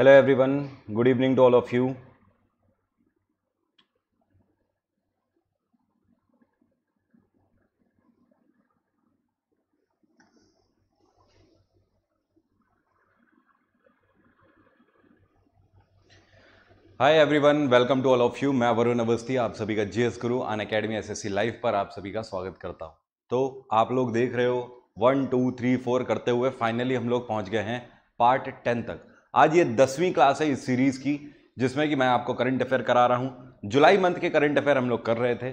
Hello everyone good evening to all of you hi everyone welcome to all of you मैं वरुण अवस्थी आप सभी का GS गुरु अन academy S live पर आप सभी का स्वागत करता हूं तो आप लोग देख रहे हो वन टू थ्री फोर करते हुए फाइनली हम लोग पहुंच गए हैं पार्ट टेन तक आज ये दसवीं क्लास है इस सीरीज़ की जिसमें कि मैं आपको करंट अफेयर करा रहा हूँ जुलाई मंथ के करंट अफेयर हम लोग कर रहे थे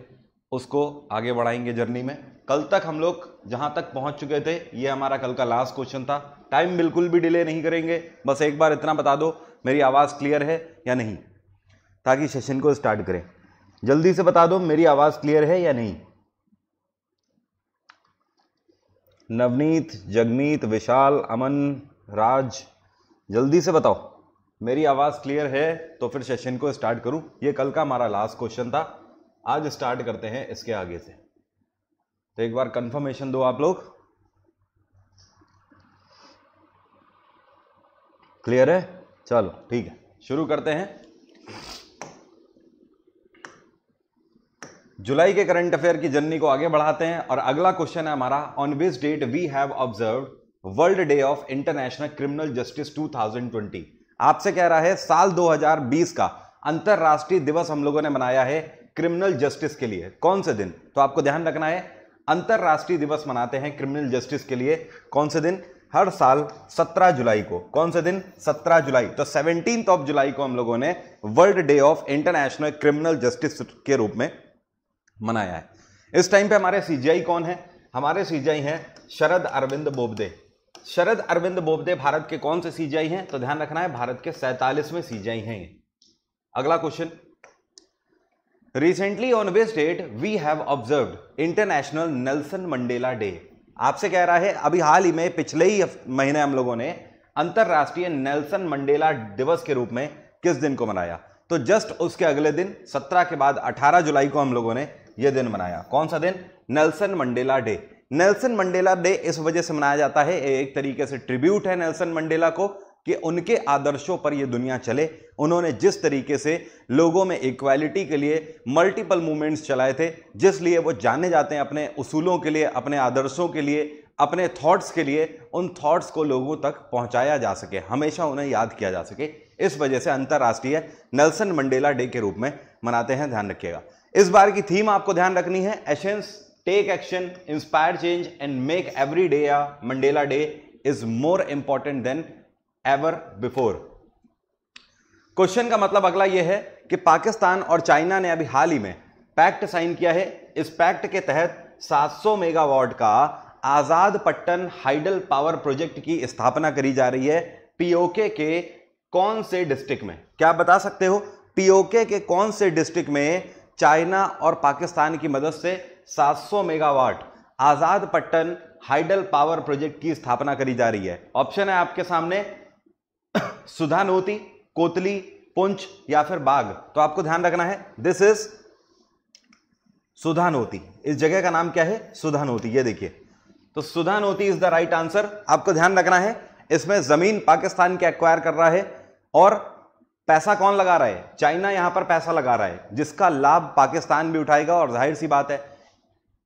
उसको आगे बढ़ाएंगे जर्नी में कल तक हम लोग जहाँ तक पहुँच चुके थे ये हमारा कल का लास्ट क्वेश्चन था टाइम बिल्कुल भी डिले नहीं करेंगे बस एक बार इतना बता दो मेरी आवाज़ क्लियर है या नहीं ताकि सेशन को स्टार्ट करें जल्दी से बता दो मेरी आवाज़ क्लियर है या नहीं नवनीत जगनीत विशाल अमन राज जल्दी से बताओ मेरी आवाज़ क्लियर है तो फिर सेशन को स्टार्ट करूं ये कल का हमारा लास्ट क्वेश्चन था आज स्टार्ट करते हैं इसके आगे से तो एक बार कंफर्मेशन दो आप लोग क्लियर है चलो ठीक है शुरू करते हैं जुलाई के करंट अफेयर की जर्नी को आगे बढ़ाते हैं और अगला क्वेश्चन है हमारा on which date we have observe world day of international criminal justice 2020 आपसे कह रहा है साल 2020 का अंतरराष्ट्रीय दिवस हम लोगों ने मनाया है क्रिमिनल जस्टिस के लिए कौन से दिन तो आपको ध्यान रखना है अंतरराष्ट्रीय दिवस मनाते हैं क्रिमिनल जस्टिस के लिए कौन से दिन हर साल 17 जुलाई को कौन से दिन 17 जुलाई तो सेवनटीन ऑफ जुलाई को हम लोगों ने world day of international criminal justice के रूप में मनाया है इस टाइम पे हमारे सीजीआई कौन है हमारे सीजीआई हैं शरद अरविंद बोबदे शरद अरविंद बोबदे भारत के कौन से सीजीआई हैं तो ध्यान रखना है भारत के सैतालीसवें सीजीआई हैं अगला question recently on which date we have observe international Nelson Mandela day आपसे कह रहा है अभी हाल ही में पिछले ही महीने हम लोगों ने अंतर्राष्ट्रीय नेल्सन मंडेला दिवस के रूप में किस दिन को मनाया तो जस्ट उसके अगले दिन 17 के बाद 18 जुलाई को हम लोगों ने यह दिन मनाया कौन सा दिन Nelson Mandela day Nelson Mandela day इस वजह से मनाया जाता है एक तरीके से ट्रिब्यूट है नेल्सन मंडेला को कि उनके आदर्शों पर यह दुनिया चले उन्होंने जिस तरीके से लोगों में इक्वालिटी के लिए मल्टीपल मूवमेंट्स चलाए थे जिसलिए वो जाने जाते हैं अपने उसूलों के लिए अपने आदर्शों के लिए अपने थॉट्स के लिए उन थॉट्स को लोगों तक पहुंचाया जा सके हमेशा उन्हें याद किया जा सके इस वजह से अंतर्राष्ट्रीय नेल्सन मंडेला डे के रूप में मनाते हैं ध्यान रखिएगा इस बार की थीम आपको ध्यान रखनी है essence take action inspire change and make every day a Mandela day is more important than ever before question का मतलब अगला यह है कि पाकिस्तान और चाइना ने अभी हाल ही में पैक्ट साइन किया है इस पैक्ट के तहत 700 मेगावाट का Azad Pattan hydel power project की स्थापना करी जा रही है पीओके के कौन से डिस्ट्रिक्ट में क्या आप बता सकते हो पीओके के कौन से डिस्ट्रिक्ट में चाइना और पाकिस्तान की मदद से 700 megawatt Azad Pattan hydel power project की स्थापना करी जा रही है ऑप्शन है आपके सामने सुधानोती कोतली पुंछ या फिर बाघ तो आपको ध्यान रखना है दिस इज सुधानोती इस जगह का नाम क्या है सुधानोती ये देखिए तो Sudhanoti is the right answer आपको ध्यान रखना है इसमें जमीन पाकिस्तान के एक्वायर कर रहा है और पैसा कौन लगा रहा है चाइना यहां पर पैसा लगा रहा है जिसका लाभ पाकिस्तान भी उठाएगा और जाहिर सी बात है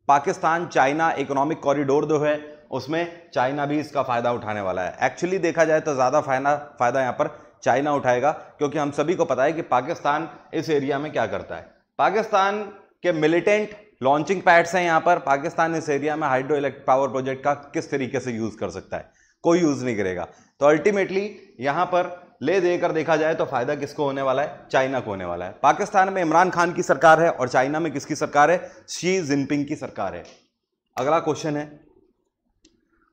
पाकिस्तान चाइना इकोनॉमिक कॉरिडोर जो है उसमें चाइना भी इसका फ़ायदा उठाने वाला है एक्चुअली देखा जाए तो ज़्यादा फायदा फ़ायदा यहाँ पर चाइना उठाएगा क्योंकि हम सभी को पता है कि पाकिस्तान इस एरिया में क्या करता है पाकिस्तान के मिलिटेंट लॉन्चिंग पैड्स हैं यहाँ पर पाकिस्तान इस एरिया में हाइड्रो इलेक्ट्रिक पावर प्रोजेक्ट का किस तरीके से यूज़ कर सकता है कोई यूज़ नहीं करेगा तो अल्टीमेटली यहाँ पर ले देकर देखा जाए तो फायदा किसको होने वाला है चाइना को होने वाला है पाकिस्तान में इमरान खान की सरकार है और चाइना में किसकी सरकार है शी जिनपिंग की सरकार है अगला क्वेश्चन है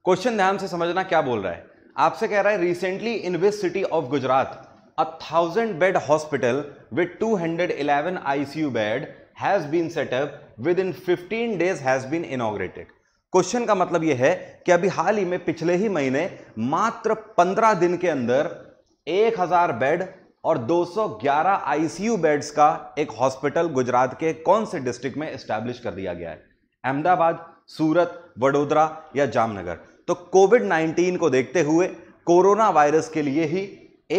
क्वेश्चन ध्यान से समझना क्या बोल रहा है आपसे कह रहा है recently in which city of Gujarat a thousand bed hospital with two hundred eleven ICU bed has been setup within fifteen days has been inaugurated question का मतलब यह है कि अभी हाल ही में पिछले ही महीने मात्र पंद्रह दिन के अंदर 1000 बेड और 211 आईसीयू बेड्स का एक हॉस्पिटल गुजरात के कौन से डिस्ट्रिक्ट में स्टैब्लिश कर दिया गया है अहमदाबाद सूरत वडोदरा या जामनगर तो कोविड 19 को देखते हुए कोरोना वायरस के लिए ही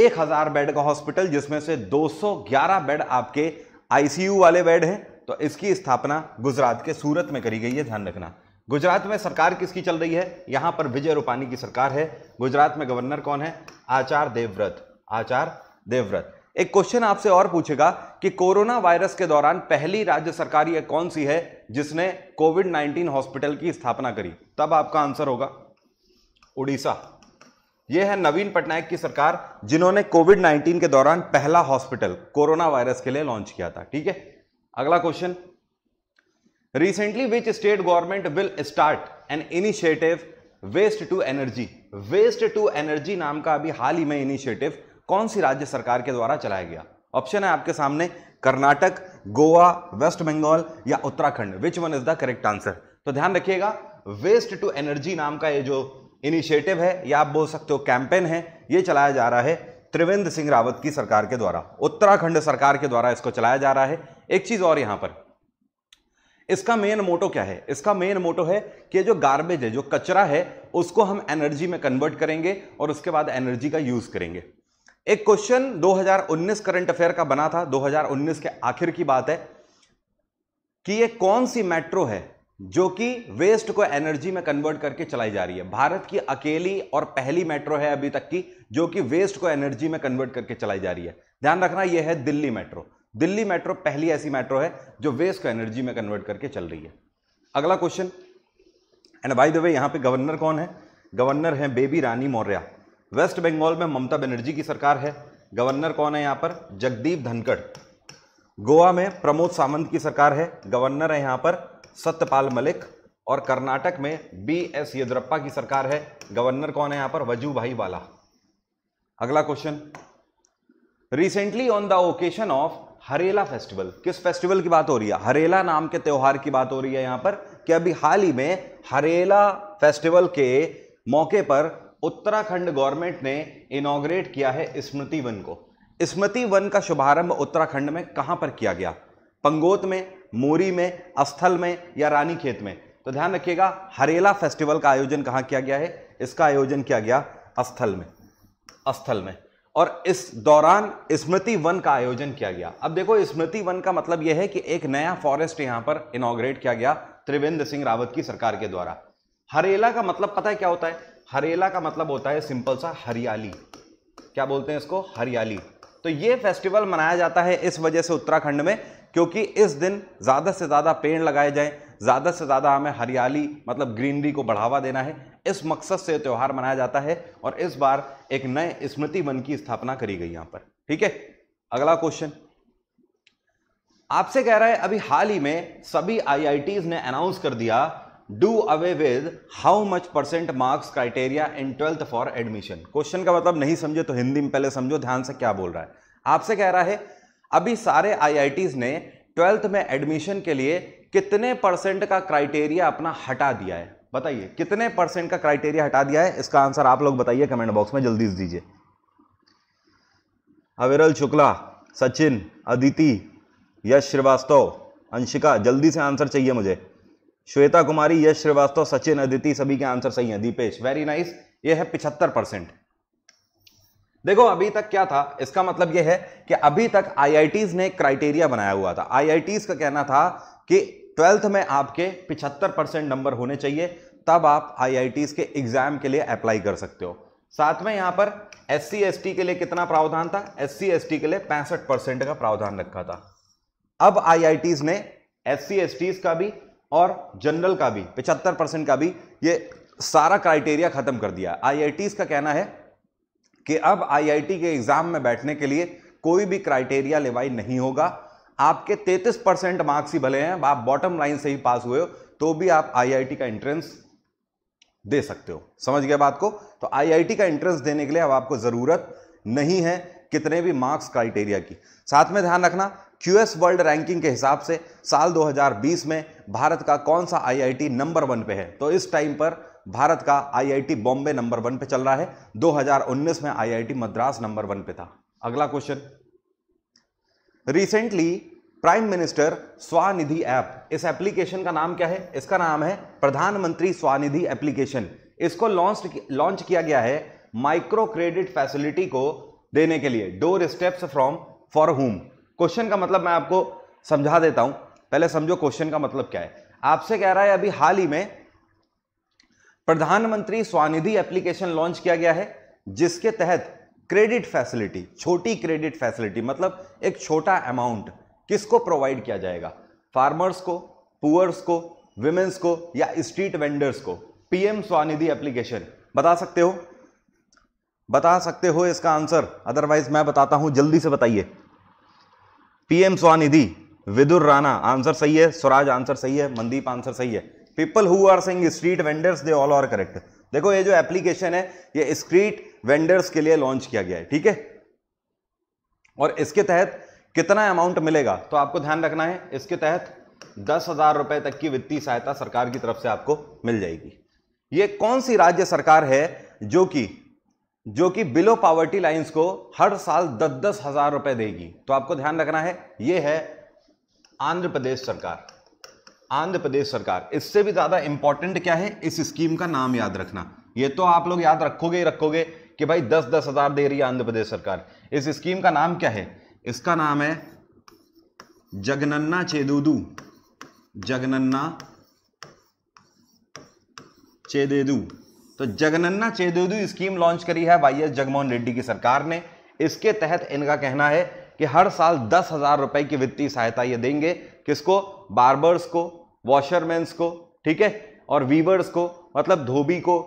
1000 बेड का हॉस्पिटल जिसमें से 211 बेड आपके आईसीयू वाले बेड हैं तो इसकी स्थापना गुजरात के सूरत में करी गई है ध्यान रखना गुजरात में सरकार किसकी चल रही है यहां पर विजय रूपानी की सरकार है गुजरात में गवर्नर कौन है आचार देवव्रत आचार देवव्रत एक क्वेश्चन आपसे और पूछेगा कि कोरोना वायरस के दौरान पहली राज्य सरकार यह कौन सी है जिसने कोविड 19 हॉस्पिटल की स्थापना करी तब आपका आंसर होगा उड़ीसा यह है नवीन पटनायक की सरकार जिन्होंने कोविड 19 के दौरान पहला हॉस्पिटल कोरोना वायरस के लिए लॉन्च किया था ठीक है अगला question recently which state government will start an initiative waste to energy waste to energy नाम का अभी हाल ही में इनिशिएटिव कौन सी राज्य सरकार के द्वारा चलाया गया ऑप्शन है आपके सामने कर्नाटक गोवा वेस्ट बंगाल या Uttarakhand which one is the correct answer तो ध्यान रखिएगा वेस्ट टू एनर्जी नाम का ये जो इनिशिएटिव है या आप बोल सकते हो कैंपेन है ये चलाया जा रहा है त्रिवेंद्र सिंह रावत की सरकार के द्वारा उत्तराखंड सरकार के द्वारा इसको चलाया जा रहा है एक चीज और यहां पर इसका मेन मोटो क्या है इसका मेन मोटो है कि जो गार्बेज है जो कचरा है उसको हम एनर्जी में कन्वर्ट करेंगे और उसके बाद एनर्जी का यूज करेंगे एक क्वेश्चन 2019 करंट अफेयर का बना था 2019 के आखिर की बात है कि ये कौन सी मेट्रो है जो कि वेस्ट को एनर्जी में कन्वर्ट करके चलाई जा रही है भारत की अकेली और पहली मेट्रो है अभी तक की जो कि वेस्ट को एनर्जी में कन्वर्ट करके चलाई जा रही है ध्यान रखना यह है दिल्ली मेट्रो दिल्ली मेट्रो पहली ऐसी मेट्रो है जो वेस्ट को एनर्जी में कन्वर्ट करके चल रही है अगला question and by the way यहाँ पे गवर्नर कौन है गवर्नर है बेबी रानी मौर्य वेस्ट बंगाल में ममता बनर्जी की सरकार है गवर्नर कौन है यहाँ पर जगदीप धनखड़ गोवा में प्रमोद सावंत की सरकार है गवर्नर है यहाँ पर सत्यपाल मलिक और कर्नाटक में बी एस येदुरप्पा की सरकार है गवर्नर कौन है यहाँ पर वजू भाई वाला अगला question recently on the occasion of Harela festival किस फेस्टिवल की बात हो रही है हरेला नाम के त्यौहार की बात हो रही है यहाँ पर कि अभी हाल ही में हरेला फेस्टिवल के मौके पर उत्तराखंड गवर्नमेंट ने इनोग्रेट किया है स्मृति वन को स्मृति वन का शुभारंभ उत्तराखंड में कहाँ पर किया गया पंगोत में मोरी में अस्थल में या रानी खेत में तो ध्यान रखिएगा हरेला फेस्टिवल का आयोजन कहाँ किया गया है इसका आयोजन किया गया अस्थल में अस्थल में और इस दौरान स्मृति वन का आयोजन किया गया अब देखो स्मृति वन का मतलब यह है कि एक नया फॉरेस्ट यहां पर इनोग्रेट किया गया त्रिवेंद्र सिंह रावत की सरकार के द्वारा हरेला का मतलब पता है क्या होता है हरेला का मतलब होता है सिंपल सा हरियाली क्या बोलते हैं इसको हरियाली तो ये फेस्टिवल मनाया जाता है इस वजह से उत्तराखंड में क्योंकि इस दिन ज़्यादा से ज़्यादा पेड़ लगाए जाएं ज़्यादा से ज़्यादा हमें हरियाली मतलब ग्रीनरी को बढ़ावा देना है इस मकसद से त्यौहार मनाया जाता है और इस बार एक नए स्मृति वन की स्थापना करी गई यहाँ पर ठीक है अगला क्वेश्चन आपसे कह रहा है अभी हाल ही में सभी आईआईटीज ने अनाउंस कर दिया do away with how much percent marks criteria in twelfth for admission question का मतलब नहीं समझे तो हिंदी में पहले समझो ध्यान से क्या बोल रहा है आपसे कह रहा है अभी सारे आईआईटीज़ ने ट्वेल्थ में एडमिशन के लिए कितने परसेंट का क्राइटेरिया अपना हटा दिया है बताइए कितने परसेंट का क्राइटेरिया हटा दिया है इसका आंसर आप लोग बताइए कमेंट बॉक्स में जल्दी से दीजिए अविरल शुक्ला सचिन अदिति यश श्रीवास्तव अंशिका जल्दी से आंसर चाहिए मुझे श्वेता कुमारी यश श्रीवास्तव सचिन अदिति सभी के आंसर सही हैं दीपेश वेरी नाइस ये है पिछहत्तर परसेंट देखो अभी तक क्या था इसका मतलब यह है कि अभी तक आईआईटीज ने क्राइटेरिया बनाया हुआ था आईआईटीज का कहना था कि ट्वेल्थ में आपके 75 परसेंट नंबर होने चाहिए तब आप आईआईटीज के एग्जाम के लिए अप्लाई कर सकते हो साथ में यहां पर एस सी के लिए कितना प्रावधान था एस सी के लिए पैंसठ परसेंट का प्रावधान रखा था अब आई ने एस सी का भी और जनरल का भी 75 परसेंट का भी ये सारा क्राइटेरिया खत्म कर दिया आईआईटीज का कहना है कि अब आईआईटी के एग्जाम में बैठने के लिए कोई भी क्राइटेरिया लेवाई नहीं होगा आपके 33 परसेंट मार्क्स ही भले हैं आप बॉटम लाइन से ही पास हुए हो तो भी आप आईआईटी का एंट्रेंस दे सकते हो समझ गया बात को तो आईआईटी का एंट्रेंस देने के लिए अब आपको ज़रूरत नहीं है कितने भी मार्क्स क्राइटेरिया की साथ में ध्यान रखना क्यूएस वर्ल्ड रैंकिंग के हिसाब से साल 2020 में भारत का कौन सा आईआईटी नंबर वन पे है तो इस टाइम पर भारत का आईआईटी बॉम्बे नंबर वन पे चल रहा है 2019 में आईआईटी मद्रास नंबर वन पे था अगला question recently prime minister Svanidhi app इस एप्लीकेशन का नाम क्या है इसका नाम है प्रधानमंत्री स्वानिधि एप्लीकेशन इसको लॉन्च लॉन्च किया गया है माइक्रो क्रेडिट फैसिलिटी को देने के लिए doorsteps from for home question का मतलब मैं आपको समझा देता हूं पहले समझो क्वेश्चन का मतलब क्या है आपसे कह रहा है अभी हाल ही में प्रधानमंत्री स्वानिधि एप्लीकेशन लॉन्च किया गया है जिसके तहत क्रेडिट फैसिलिटी छोटी क्रेडिट फैसिलिटी मतलब एक छोटा अमाउंट किसको प्रोवाइड किया जाएगा फार्मर्स को पुअर्स को विमेंस को या स्ट्रीट वेंडर्स को पीएम स्वानिधि एप्लीकेशन बता सकते हो बता सकते हो इसका आंसर अदरवाइज मैं बताता हूं जल्दी से बताइए पीएम स्वानिधि विदुर राणा आंसर सही है स्वराज आंसर सही है मनदीप आंसर सही है people who are saying street vendors they all are correct देखो ये जो एप्लीकेशन है ये स्ट्रीट वेंडर्स के लिए लॉन्च किया गया है ठीक है और इसके तहत कितना अमाउंट मिलेगा तो आपको ध्यान रखना है इसके तहत दस हजार रुपए तक की वित्तीय सहायता सरकार की तरफ से आपको मिल जाएगी ये कौन सी राज्य सरकार है जो कि जो कि बिलो पावर्टी लाइंस को हर साल दस दस हजार रुपए देगी तो आपको ध्यान रखना है ये है आंध्र प्रदेश सरकार आंध्र प्रदेश सरकार इससे भी ज़्यादा इंपॉर्टेंट क्या है इस स्कीम का नाम याद रखना ये तो आप लोग याद रखोगे ही रखोगे कि भाई दस दस हज़ार दे रही है आंध्र प्रदेश सरकार इस स्कीम का नाम क्या है इसका नाम है जगनन्ना चेदुदू जगनन्ना चेदेदू तो जगनन्ना चेदेदू स्कीम लॉन्च करी है वाई एस जगमोहन रेड्डी की सरकार ने इसके तहत इनका कहना है कि हर साल दस हजार रुपए की वित्तीय सहायता ये देंगे किसको बार्बर्स को वॉशरमैन्स को ठीक है और वीवर्स को मतलब धोबी को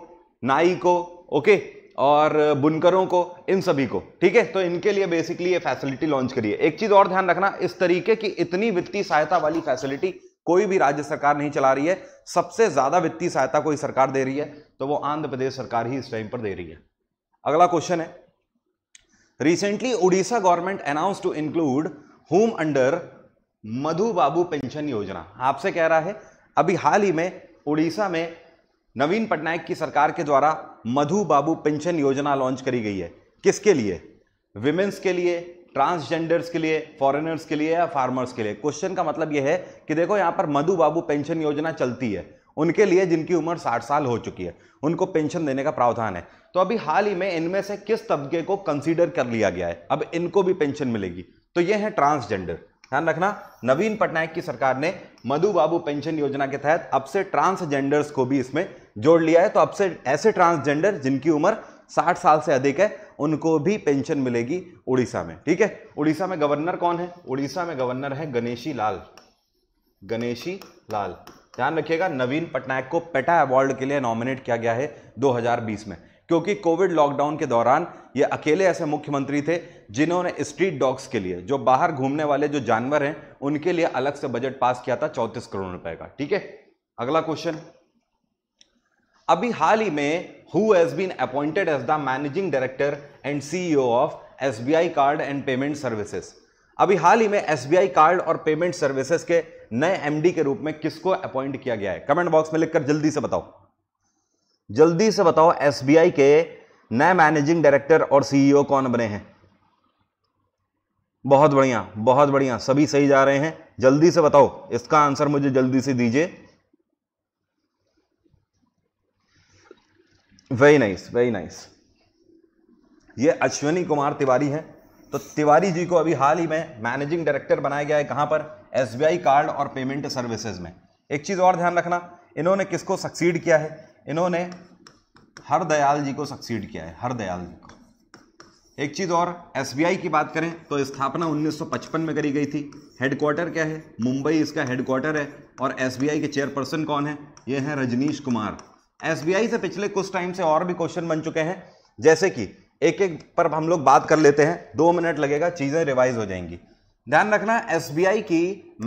नाई को ओके और बुनकरों को इन सभी को ठीक है तो इनके लिए बेसिकली ये फैसिलिटी लॉन्च करी है एक चीज और ध्यान रखना इस तरीके की इतनी वित्तीय सहायता वाली फैसिलिटी कोई भी राज्य सरकार नहीं चला रही है सबसे ज्यादा वित्तीय सहायता कोई सरकार दे रही है तो वो आंध्र प्रदेश सरकार ही इस टाइम पर दे रही है अगला क्वेश्चन है recently Orissa government announce to include home under Madhu Babu pension योजना आपसे कह रहा है अभी हाल ही में उड़ीसा में नवीन पटनायक की सरकार के द्वारा मधु बाबू पेंशन योजना लॉन्च करी गई है किसके लिए विमेंस के लिए ट्रांसजेंडर्स के लिए फॉरेनर्स के लिए या फार्मर्स के लिए क्वेश्चन का मतलब यह है कि देखो यहाँ पर मधु बाबू पेंशन योजना चलती है उनके लिए जिनकी उम्र साठ साल हो चुकी है उनको पेंशन देने का प्रावधान है तो अभी हाल ही में इनमें से किस तबके को कंसीडर कर लिया गया है अब इनको भी पेंशन मिलेगी तो ये है ट्रांसजेंडर ध्यान रखना नवीन पटनायक की सरकार ने मधु बाबू पेंशन योजना के तहत अब से ट्रांसजेंडर्स को भी इसमें जोड़ लिया है तो अब से ऐसे ट्रांसजेंडर जिनकी उम्र 60 साल से अधिक है उनको भी पेंशन मिलेगी उड़ीसा में ठीक है उड़ीसा में गवर्नर कौन है उड़ीसा में गवर्नर है गणेशी लाल गणेशी लाल ध्यान रखिएगा नवीन पटनायक को पेटा अवार्ड के लिए नॉमिनेट किया गया है 2020 में क्योंकि कोविड लॉकडाउन के दौरान ये अकेले ऐसे मुख्यमंत्री थे जिन्होंने स्ट्रीट डॉग्स के लिए जो बाहर घूमने वाले जो जानवर हैं उनके लिए अलग से बजट पास किया था चौंतीस करोड़ रुपए का ठीक है अगला क्वेश्चन अभी हाल ही में who has been appointed as the managing director and CEO of SBI card and payment services अभी हाल ही में एसबीआई कार्ड और पेमेंट सर्विसेज के नए एमडी के रूप में किसको अपॉइंट किया गया है कमेंट बॉक्स में लिखकर जल्दी से बताओ जल्दी से बताओ एसबीआई के नए मैनेजिंग डायरेक्टर और सीईओ e कौन बने हैं बहुत बढ़िया बहुत बढ़िया सभी सही जा रहे हैं जल्दी से बताओ इसका आंसर मुझे जल्दी से दीजिए वेरी नाइस वेरी नाइस ये अश्विनी कुमार तिवारी हैं तो तिवारी जी को अभी हाल ही में मैनेजिंग डायरेक्टर बनाया गया है कहां पर एसबीआई कार्ड और पेमेंट सर्विसेज में एक चीज और ध्यान रखना इन्होंने किसको सक्सीड किया है इन्होंने हर दयाल जी को सक्सीड किया है हर दयाल जी को एक चीज़ और एसबीआई की बात करें तो स्थापना 1955 में करी गई थी हेडक्वार्टर क्या है मुंबई इसका हेडक्वार्टर है और एसबीआई के चेयरपर्सन कौन है ये हैं रजनीश कुमार एसबीआई से पिछले कुछ टाइम से और भी क्वेश्चन बन चुके हैं जैसे कि एक एक पर हम लोग बात कर लेते हैं दो मिनट लगेगा चीज़ें रिवाइज हो जाएंगी ध्यान रखना एस की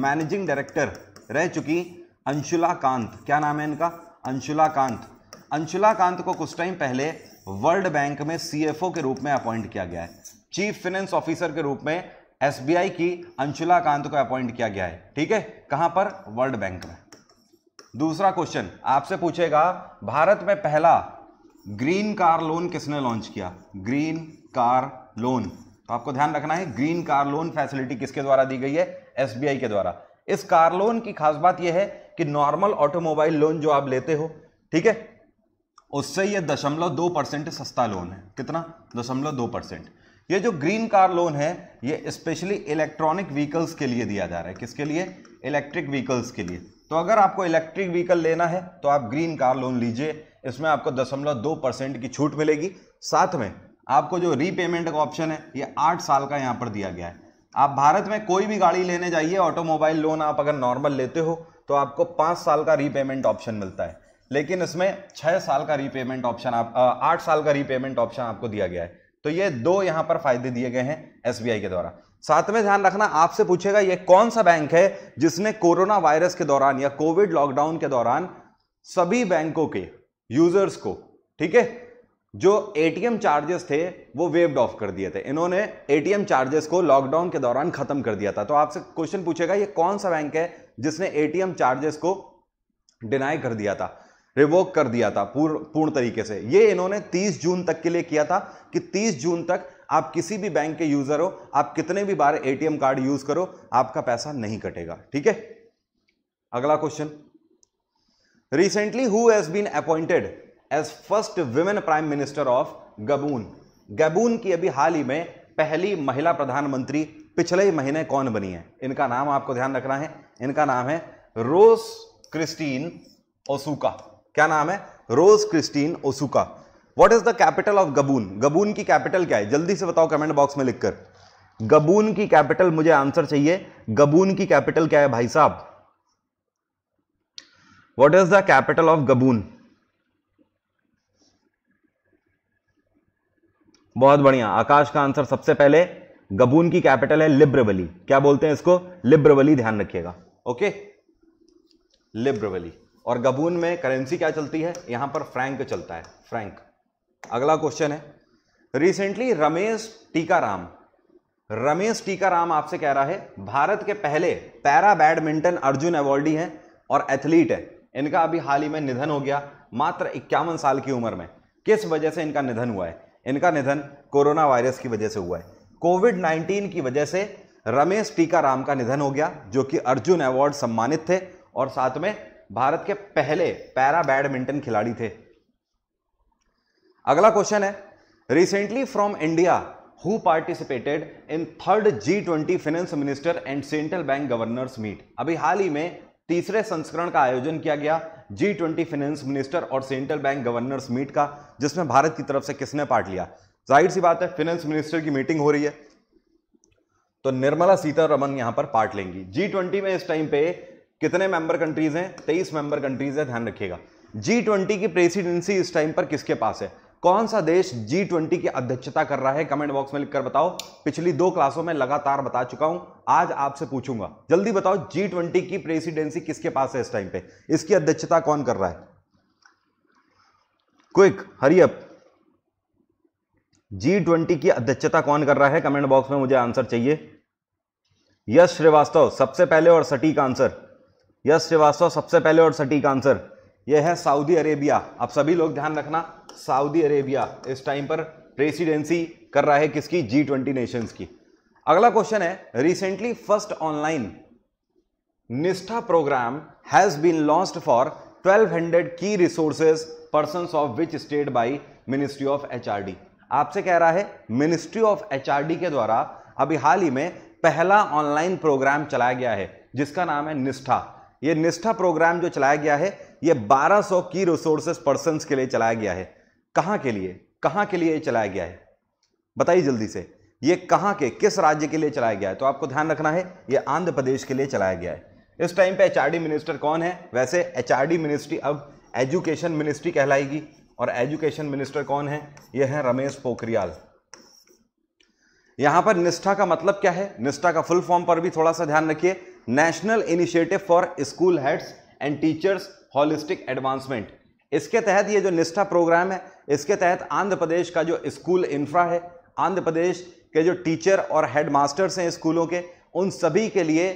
मैनेजिंग डायरेक्टर रह चुकी अंशुला कांत क्या नाम है इनका अंशुला कांत अंशुला कांत को कुछ टाइम पहले वर्ल्ड बैंक में सीएफओ के रूप में अपॉइंट किया गया है चीफ फाइनेंस ऑफिसर के रूप में एसबीआई की अंशुला कांत को अपॉइंट किया गया है ठीक है कहां पर वर्ल्ड बैंक में दूसरा क्वेश्चन आपसे पूछेगा भारत में पहला ग्रीन कार लोन किसने लॉन्च किया ग्रीन कार लोन तो आपको ध्यान रखना है ग्रीन कार लोन फैसिलिटी किसके द्वारा दी गई है एसबीआई के द्वारा इस कार लोन की खास बात यह है कि नॉर्मल ऑटोमोबाइल लोन जो आप लेते हो ठीक है उससे ये दशमलव दो परसेंट सस्ता लोन है कितना दशमलव दो परसेंट ये जो ग्रीन कार लोन है ये स्पेशली इलेक्ट्रॉनिक व्हीकल्स के लिए दिया जा रहा है किसके लिए इलेक्ट्रिक व्हीकल्स के लिए तो अगर आपको इलेक्ट्रिक व्हीकल लेना है तो आप ग्रीन कार लोन लीजिए इसमें आपको दशमलव दो परसेंट की छूट मिलेगी साथ में आपको जो रीपेमेंट का ऑप्शन है ये आठ साल का यहाँ पर दिया गया है आप भारत में कोई भी गाड़ी लेने जाइए ऑटोमोबाइल लोन आप अगर नॉर्मल लेते हो तो आपको पाँच साल का रीपेमेंट ऑप्शन मिलता है लेकिन इसमें छह साल का रीपेमेंट ऑप्शन आप आठ साल का रीपेमेंट ऑप्शन आपको दिया गया है तो ये दो यहां पर फायदे दिए गए हैं एस के द्वारा साथ में ध्यान रखना आपसे पूछेगा ये कौन सा बैंक है जिसने कोरोना वायरस के दौरान या कोविड लॉकडाउन के दौरान सभी बैंकों के यूजर्स को ठीक है जो एटीएम चार्जेस थे वो वेव्ड ऑफ कर दिए थे इन्होंने एटीएम चार्जेस को लॉकडाउन के दौरान खत्म कर दिया था तो आपसे क्वेश्चन पूछेगा ये कौन सा बैंक है जिसने एटीएम चार्जेस को डिनाई कर दिया था रिवोक कर दिया था पूर्ण पूर्ण तरीके से ये इन्होंने 30 जून तक के लिए किया था कि 30 जून तक आप किसी भी बैंक के यूज़र हो आप कितने भी बार एटीएम कार्ड यूज़ करो आपका पैसा नहीं कटेगा ठीक है अगला question recently who has been appointed as first women prime minister of Gabon Gabon की अभी हाल ही में पहली महिला प्रधानमंत्री पिछले ही महीने कौन बनी है इनका नाम आपको ध्यान रखना है इनका नाम है रोस क्रिस्टीन ओसुका क्या नाम है Rose Christine Ossouka what is the capital of Gabon Gabon की कैपिटल क्या है जल्दी से बताओ कमेंट बॉक्स में लिखकर गबून की कैपिटल मुझे आंसर चाहिए गबून की कैपिटल क्या है भाई साहब what is the capital of Gabon बहुत बढ़िया आकाश का आंसर सबसे पहले गबून की कैपिटल है लिब्रवली क्या बोलते हैं इसको लिब्रवली ध्यान रखिएगा ओके लिब्रवली और गबून में करेंसी क्या चलती है यहां पर फ्रैंक चलता है फ्रैंक अगला क्वेश्चन है रिसेंटली रमेश टीकाराम रमेश टीकाराम आपसे कह रहा है भारत के पहले पैरा बैडमिंटन अर्जुन अवॉर्डी हैं और एथलीट है इनका अभी हाल ही में निधन हो गया मात्र इक्यावन साल की उम्र में किस वजह से इनका निधन हुआ है इनका निधन कोरोना वायरस की वजह से हुआ है कोविड 19 की वजह से रमेश टीकाराम का निधन हो गया जो कि अर्जुन अवार्ड सम्मानित थे और साथ में भारत के पहले पैरा बैडमिंटन खिलाड़ी थे अगला क्वेश्चन है recently from India who participated in third G twenty finance minister and central bank governors meet अभी हाल ही में तीसरे संस्करण का आयोजन किया गया जी ट्वेंटी फाइनेंस मिनिस्टर और सेंट्रल बैंक गवर्नर्स मीट का जिसमें भारत की तरफ से किसने पार्ट लिया जाहिर सी बात है फाइनेंस मिनिस्टर की मीटिंग हो रही है तो निर्मला सीतारमन यहां पर पार्ट लेंगी जी ट्वेंटी में इस टाइम पे कितने मेंबर कंट्रीज हैं तेईस मेंबर कंट्रीज है ध्यान रखिएगा जी ट्वेंटी की प्रेसिडेंसी इस टाइम पर किसके पास है कौन सा देश जी ट्वेंटी की अध्यक्षता कर रहा है कमेंट बॉक्स में लिखकर बताओ पिछली दो क्लासों में लगातार बता चुका हूं आज आपसे पूछूंगा जल्दी बताओ जी ट्वेंटी की प्रेसिडेंसी किसके पास है इस टाइम पे इसकी अध्यक्षता कौन कर रहा है क्विक हरियप जी ट्वेंटी की अध्यक्षता कौन कर रहा है कमेंट बॉक्स में मुझे आंसर चाहिए यश श्रीवास्तव सबसे पहले और सटीक आंसर यस श्रीवास्तव सबसे पहले और सटीक आंसर यह है सऊदी अरेबिया आप सभी लोग ध्यान रखना सऊदी अरेबिया इस टाइम पर प्रेसिडेंसी कर रहा है किसकी जी ट्वेंटी नेशंस की अगला क्वेश्चन है recently first online Nishtha programme has been launch for 1200 key resources person of which state by ministry of D आपसे कह रहा है मिनिस्ट्री ऑफ डी के द्वारा अभी हाल ही में पहला ऑनलाइन प्रोग्राम चलाया गया है जिसका नाम है निष्ठा ये निष्ठा प्रोग्राम जो चलाया गया है ये 1200 की रिसोर्सेस पर्सन के लिए चलाया गया है कहां के लिए कहां के लिए चलाया गया है बताइए जल्दी से ये कहां के किस राज्य के लिए चलाया गया है तो आपको ध्यान रखना है ये आंध्र प्रदेश के लिए चलाया गया है इस टाइम पे एचआरडी मिनिस्टर कौन है वैसे एचआरडी मिनिस्ट्री अब एजुकेशन मिनिस्ट्री कहलाएगी और एजुकेशन मिनिस्टर कौन है यह है रमेश पोखरियाल यहां पर निष्ठा का मतलब क्या है निष्ठा का फुल फॉर्म पर भी थोड़ा सा ध्यान रखिए national initiative for school heads and teachers holistic advancement इसके तहत ये जो निष्ठा प्रोग्राम है इसके तहत आंध्र प्रदेश का जो स्कूल इंफ्रा है आंध्र प्रदेश के जो टीचर और हेड मास्टर्स हैं स्कूलों के उन सभी के लिए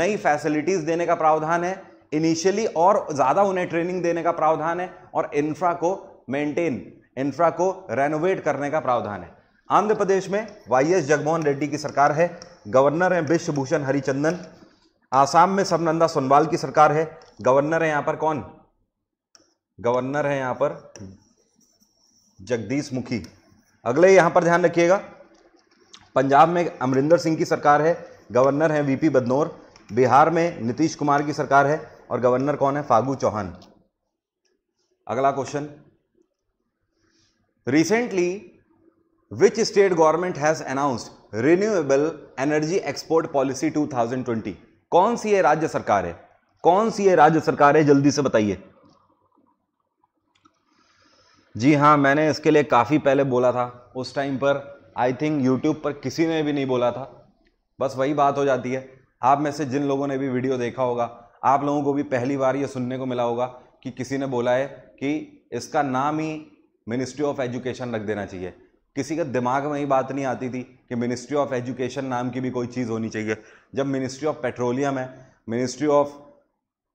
नई फैसिलिटीज़ देने का प्रावधान है इनिशियली और ज़्यादा उन्हें ट्रेनिंग देने का प्रावधान है और इंफ्रा को मेंटेन इंफ्रा को रेनोवेट करने का प्रावधान है आंध्र प्रदेश में वाई एस जगमोहन रेड्डी की सरकार है गवर्नर हैं विश्वभूषण हरिचंदन आसाम में सबनंदा सोनवाल की सरकार है गवर्नर है यहां पर कौन गवर्नर है यहां पर जगदीश मुखी अगले यहां पर ध्यान रखिएगा पंजाब में अमरिंदर सिंह की सरकार है गवर्नर है वीपी बदनौर बिहार में नीतीश कुमार की सरकार है और गवर्नर कौन है फागू चौहान अगला question recently which state government has announced renewable energy export policy 2020 कौन सी ये राज्य सरकार है कौन सी ये राज्य सरकार है जल्दी से बताइए जी हां मैंने इसके लिए काफ़ी पहले बोला था उस टाइम पर आई थिंक यूट्यूब पर किसी ने भी नहीं बोला था बस वही बात हो जाती है आप में से जिन लोगों ने भी वीडियो देखा होगा आप लोगों को भी पहली बार ये सुनने को मिला होगा कि किसी ने बोला है कि इसका नाम ही मिनिस्ट्री ऑफ एजुकेशन रख देना चाहिए किसी का दिमाग में ही बात नहीं आती थी कि मिनिस्ट्री ऑफ एजुकेशन नाम की भी कोई चीज़ होनी चाहिए जब मिनिस्ट्री ऑफ पेट्रोलियम है मिनिस्ट्री ऑफ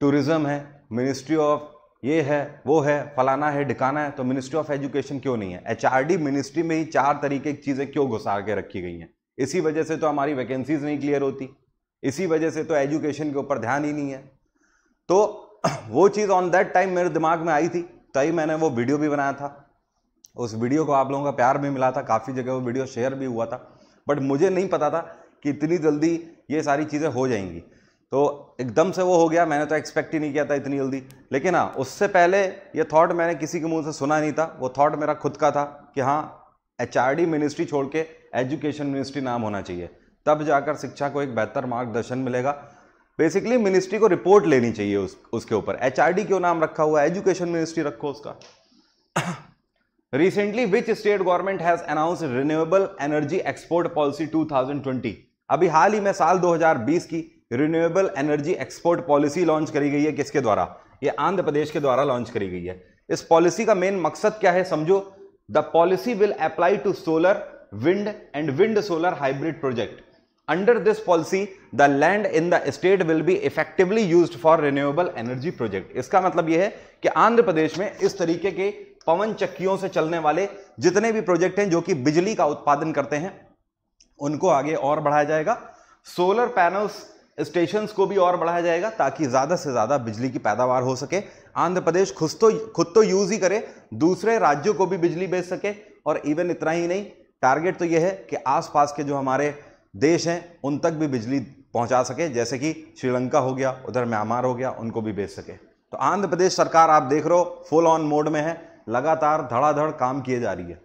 टूरिज़्म है मिनिस्ट्री ऑफ ये है वो है फलाना है ढिकाना है तो मिनिस्ट्री ऑफ एजुकेशन क्यों नहीं है एच मिनिस्ट्री में ही चार तरीके की चीज़ें क्यों घुसा के रखी गई हैं इसी वजह से तो हमारी वैकेंसीज नहीं क्लियर होती इसी वजह से तो एजुकेशन के ऊपर ध्यान ही नहीं है तो वो चीज़ ऑन दैट टाइम मेरे दिमाग में आई थी तभी मैंने वो वीडियो भी बनाया था उस वीडियो को आप लोगों का प्यार भी मिला था काफ़ी जगह वो वीडियो शेयर भी हुआ था बट मुझे नहीं पता था कि इतनी जल्दी ये सारी चीज़ें हो जाएंगी तो एकदम से वो हो गया मैंने तो एक्सपेक्ट ही नहीं किया था इतनी जल्दी लेकिन हाँ उससे पहले ये थॉट मैंने किसी के मुंह से सुना नहीं था वो थॉट मेरा खुद का था कि हाँ एच मिनिस्ट्री छोड़ के एजुकेशन मिनिस्ट्री नाम होना चाहिए तब जाकर शिक्षा को एक बेहतर मार्गदर्शन मिलेगा बेसिकली मिनिस्ट्री को रिपोर्ट लेनी चाहिए उस उसके ऊपर एच क्यों नाम रखा हुआ है एजुकेशन मिनिस्ट्री रखो उसका recently which state government has announce renewable energy export policy 2020 अभी हाल ही में साल 2020 की renewable energy export policy launch करी गई है किसके द्वारा ये आंध्र प्रदेश के द्वारा लॉन्च करी गई है इस पॉलिसी का मेन मकसद क्या है समझो the policy will apply to solar wind and wind solar hybrid project under this policy the land in the state will be effectively use for renewable energy project इसका मतलब यह है कि आंध्र प्रदेश में इस तरीके के पवन चक्कियों से चलने वाले जितने भी प्रोजेक्ट हैं जो कि बिजली का उत्पादन करते हैं उनको आगे और बढ़ाया जाएगा सोलर पैनल्स स्टेशन को भी और बढ़ाया जाएगा ताकि ज़्यादा से ज़्यादा बिजली की पैदावार हो सके आंध्र प्रदेश खुद तो खुद तो यूज़ ही करे दूसरे राज्यों को भी बिजली बेच सके और इवन इतना ही नहीं टारगेट तो यह है कि आसपास के जो हमारे देश हैं उन तक भी बिजली पहुंचा सके जैसे कि श्रीलंका हो गया उधर म्यांमार हो गया उनको भी बेच सके तो आंध्र प्रदेश सरकार आप देख रहे हो फुल ऑन मोड में है लगातार धड़ाधड़ काम किए जा रही है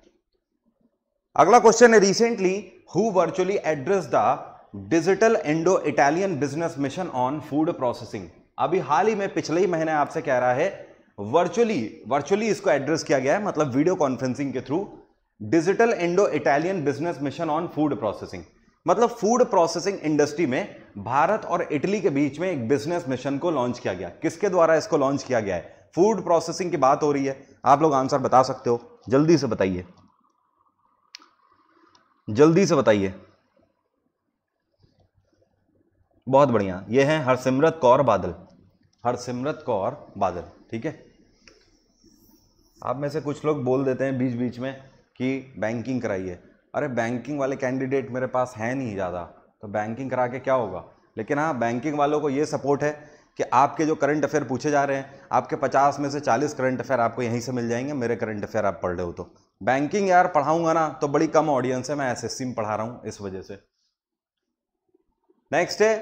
अगला क्वेश्चन है recently who virtually address the digital Indo Italian business mission on food processing अभी हाल ही में पिछले ही महीने आपसे कह रहा है वर्चुअली वर्चुअली इसको एड्रेस किया गया है मतलब वीडियो कॉन्फ्रेंसिंग के through digital Indo Italian business mission on food processing मतलब फूड प्रोसेसिंग इंडस्ट्री में भारत और इटली के बीच में एक बिजनेस मिशन को लॉन्च किया गया किसके द्वारा इसको लॉन्च किया गया है फूड प्रोसेसिंग की बात हो रही है आप लोग आंसर बता सकते हो जल्दी से बताइए जल्दी से बताइए बहुत बढ़िया ये है हरसिमरत कौर बादल हरसिमरत कौर बादल ठीक है आप में से कुछ लोग बोल देते हैं बीच बीच में कि बैंकिंग कराइए अरे बैंकिंग वाले कैंडिडेट मेरे पास है नहीं ज़्यादा तो बैंकिंग करा के क्या होगा लेकिन हाँ बैंकिंग वालों को ये सपोर्ट है कि आपके जो करंट अफेयर पूछे जा रहे हैं आपके 50 में से 40 करंट अफेयर आपको यहीं से मिल जाएंगे मेरे करंट अफेयर आप पढ़ रहे हो तो बैंकिंग यार पढ़ाऊंगा ना तो बड़ी कम ऑडियंस है मैं एस में पढ़ा रहा हूं इस वजह से नेक्स्ट है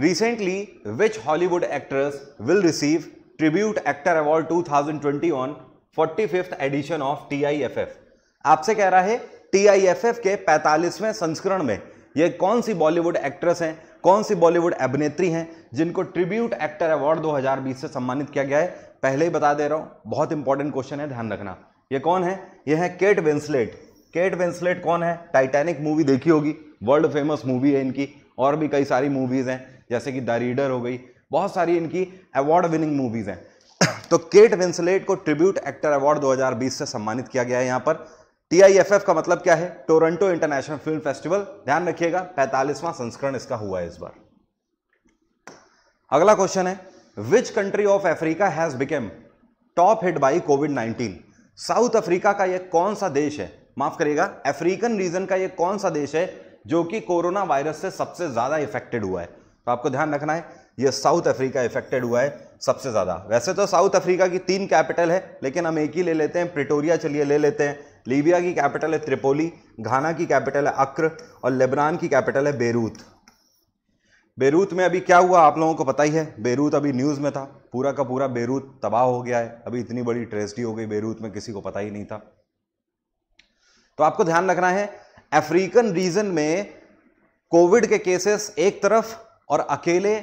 recently which Hollywood actress will receive tribute actor award 2020 thousand edition of T आपसे कह रहा है टी के 45वें संस्करण में ये कौन सी बॉलीवुड एक्ट्रेस हैं कौन सी बॉलीवुड अभिनेत्री हैं जिनको ट्रिब्यूट एक्टर अवार्ड 2020 से सम्मानित किया गया है पहले ही बता दे रहा हूँ बहुत इंपॉर्टेंट क्वेश्चन है ध्यान रखना ये कौन है ये है केट वेंसलेट केट वेंसलेट कौन है टाइटैनिक मूवी देखी होगी वर्ल्ड फेमस मूवी है इनकी और भी कई सारी मूवीज़ हैं जैसे कि द रीडर हो गई बहुत सारी इनकी अवार्ड विनिंग मूवीज़ हैं तो केट वेंसलेट को ट्रिब्यूट एक्टर अवार्ड 2020 से सम्मानित किया गया है यहाँ पर टीआईएफएफ का मतलब क्या है टोरंटो इंटरनेशनल फिल्म फेस्टिवल ध्यान रखिएगा पैंतालीसवां संस्करण इसका हुआ है इस बार अगला क्वेश्चन है which country of Africa has become top hit by covid nineteen South Africa का यह कौन सा देश है माफ करिएगा अफ्रीकन रीजन का यह कौन सा देश है जो कि कोरोना वायरस से सबसे ज्यादा इफेक्टेड हुआ है तो आपको ध्यान रखना है यह साउथ अफ्रीका इफेक्टेड हुआ है सबसे ज्यादा वैसे तो साउथ अफ्रीका की तीन कैपिटल है लेकिन हम एक ही ले लेते हैं प्रिटोरिया चलिए ले लेते हैं लीबिया की कैपिटल है त्रिपोली घाना की कैपिटल है अक्र और लेबनान की कैपिटल है बेरूत बेरूत में अभी क्या हुआ आप लोगों को पता ही है बेरूत अभी न्यूज़ में था पूरा का पूरा बेरूत तबाह हो गया है अभी इतनी बड़ी ट्रेजिडी हो गई बेरूत में किसी को पता ही नहीं था तो आपको ध्यान रखना है अफ्रीकन रीजन में कोविड के केसेस एक तरफ और अकेले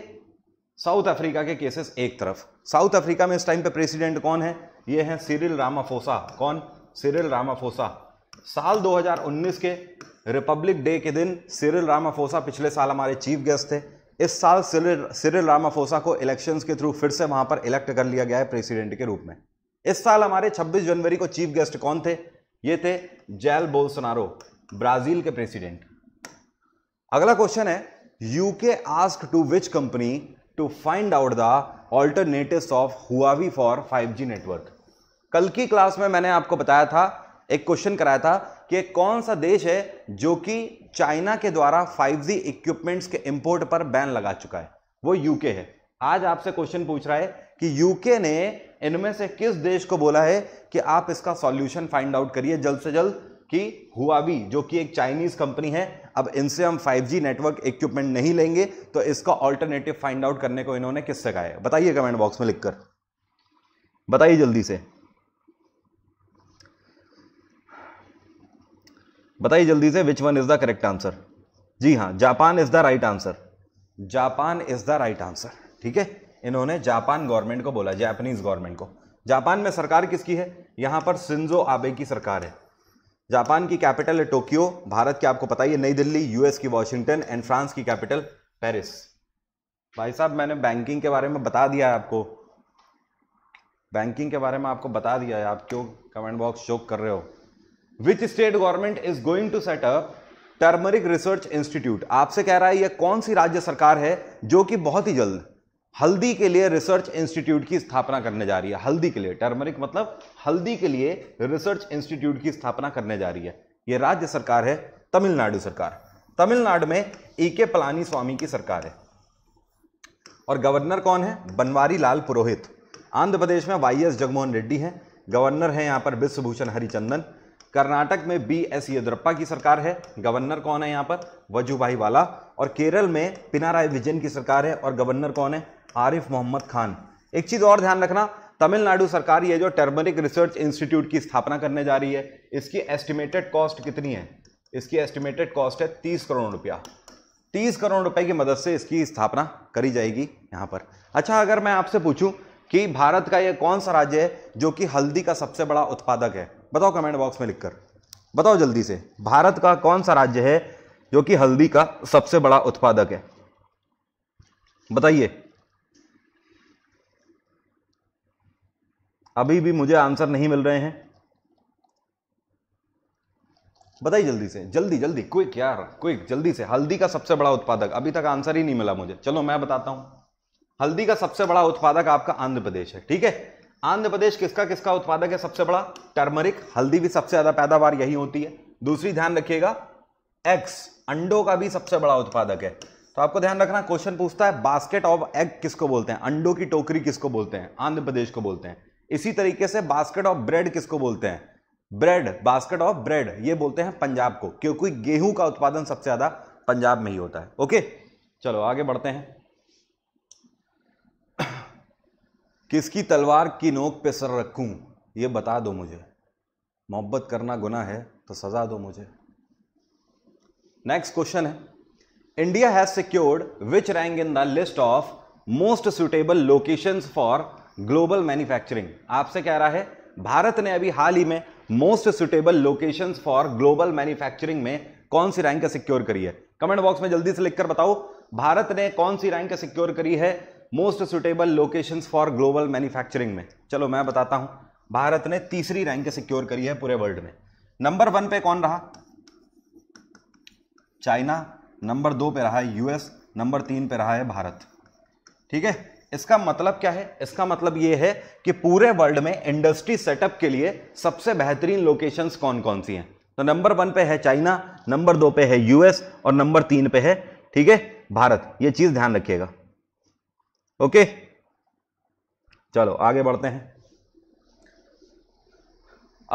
साउथ अफ्रीका के केसेस एक तरफ साउथ अफ्रीका में इस टाइम पे प्रेसिडेंट कौन है ये है सीरिल रामाफोसा कौन सिरिल रामाफोसा साल 2019 के रिपब्लिक डे के दिन सिरिल रामाफोसा पिछले साल हमारे चीफ गेस्ट थे इस साल सिरिल सिरिल रामाफोसा को इलेक्शंस के थ्रू फिर से वहां पर इलेक्ट कर लिया गया है प्रेसिडेंट के रूप में इस साल हमारे 26 जनवरी को चीफ गेस्ट कौन थे ये थे जैल बोलसनारो ब्राजील के प्रेसिडेंट अगला क्वेश्चन है UK ask to which company to find out the alternative of Huawei for 5G network कल की क्लास में मैंने आपको बताया था एक क्वेश्चन कराया था कि कौन सा देश है जो कि चाइना के द्वारा 5G इक्विपमेंट्स के इंपोर्ट पर बैन लगा चुका है वो यूके है आज आपसे क्वेश्चन पूछ रहा है कि यूके ने इनमें से किस देश को बोला है कि आप इसका सॉल्यूशन फाइंड आउट करिए जल्द से जल्द कि भी जो कि एक चाइनीज कंपनी है अब इनसे हम 5G नेटवर्क इक्विपमेंट नहीं लेंगे तो इसका ऑल्टरनेटिव फाइंड आउट करने को इन्होंने किससे कहा है बताइए कमेंट बॉक्स में लिखकर बताइए जल्दी से बताइए जल्दी से which one is the correct answer जी हाँ Japan is the right answer Japan is the right answer ठीक है इन्होंने जापान गवर्नमेंट को बोला जापानीज गवर्नमेंट को जापान में सरकार किसकी है यहां पर सिंजो आबे की सरकार है जापान की कैपिटल है टोक्यो भारत की आपको पता ही नई दिल्ली यूएस की वॉशिंगटन एंड फ्रांस की कैपिटल पेरिस भाई साहब मैंने बैंकिंग के बारे में बता दिया है आपको बैंकिंग के बारे में आपको बता दिया है आप क्यों कमेंट बॉक्स चोक कर रहे हो which state government is going to setup turmeric research institute आपसे कह रहा है यह कौन सी राज्य सरकार है जो कि बहुत ही जल्द हल्दी के लिए रिसर्च इंस्टीट्यूट की स्थापना करने जा रही है हल्दी के लिए टर्मरिक मतलब हल्दी के लिए रिसर्च इंस्टीट्यूट की स्थापना करने जा रही है यह राज्य सरकार है तमिलनाडु सरकार तमिलनाडु में ई के पलानी स्वामी की सरकार है और गवर्नर कौन है बनवारी लाल पुरोहित आंध्र प्रदेश में वाई एस जगमोहन रेड्डी हैं गवर्नर हैं यहाँ पर विश्वभूषण हरिचंदन कर्नाटक में बी एस येदुरप्पा की सरकार है गवर्नर कौन है यहाँ पर वजूभाई वाला और केरल में पिनाराय विजन की सरकार है और गवर्नर कौन है आरिफ मोहम्मद खान एक चीज़ और ध्यान रखना तमिलनाडु सरकार ये जो टर्मरिक रिसर्च इंस्टीट्यूट की स्थापना करने जा रही है इसकी एस्टिमेटेड कॉस्ट कितनी है इसकी एस्टिमेटेड कॉस्ट है तीस करोड़ रुपया तीस करोड़ रुपए की मदद से इसकी स्थापना करी जाएगी यहाँ पर अच्छा अगर मैं आपसे पूछूँ कि भारत का यह कौन सा राज्य है जो कि हल्दी का सबसे बड़ा उत्पादक है बताओ कमेंट बॉक्स में लिखकर बताओ जल्दी से भारत का कौन सा राज्य है जो कि हल्दी का सबसे बड़ा उत्पादक है बताइए अभी भी मुझे आंसर नहीं मिल रहे हैं बताइए जल्दी से जल्दी जल्दी क्विक यार क्विक जल्दी से हल्दी का सबसे बड़ा उत्पादक अभी तक आंसर ही नहीं मिला मुझे चलो मैं बताता हूं हल्दी का सबसे बड़ा उत्पादक आपका आंध्र प्रदेश है ठीक है आंध्र प्रदेश किसका किसका उत्पादक है सबसे बड़ा टर्मरिक हल्दी भी सबसे ज्यादा पैदावार यही होती है दूसरी ध्यान रखिएगा एग्स अंडों का भी सबसे बड़ा उत्पादक है तो आपको ध्यान रखना क्वेश्चन पूछता है बास्केट ऑफ एग किसको बोलते हैं अंडों की टोकरी किसको बोलते हैं आंध्र प्रदेश को बोलते हैं इसी तरीके से बास्केट ऑफ ब्रेड किसको बोलते हैं ब्रेड बास्केट ऑफ ब्रेड ये बोलते हैं पंजाब को क्योंकि गेहूं का उत्पादन सबसे ज्यादा पंजाब में ही होता है ओके चलो आगे बढ़ते हैं किसकी तलवार की नोक पे सर रखूं ये बता दो मुझे मोहब्बत करना गुना है तो सजा दो मुझे नेक्स्ट क्वेश्चन है India has secured which rank in the list of most suitable location for global manufacturing आपसे कह रहा है भारत ने अभी हाल ही में most suitable location for global manufacturing में कौन सी रैंक सिक्योर करी है कमेंट बॉक्स में जल्दी से लिखकर बताओ भारत ने कौन सी रैंक सिक्योर करी है most suitable locations for global manufacturing में चलो मैं बताता हूँ भारत ने तीसरी रैंक सिक्योर करी है पूरे वर्ल्ड में नंबर वन पे कौन रहा चाइना नंबर दो पे रहा है यूएस नंबर तीन पे रहा है भारत ठीक है इसका मतलब क्या है इसका मतलब यह है कि पूरे वर्ल्ड में इंडस्ट्री सेटअप के लिए सबसे बेहतरीन लोकेशंस कौन कौन सी हैं तो नंबर वन पे है चाइना नंबर दो पे है यूएस और नंबर तीन पे है ठीक है भारत ये चीज़ ध्यान रखिएगा ओके चलो आगे बढ़ते हैं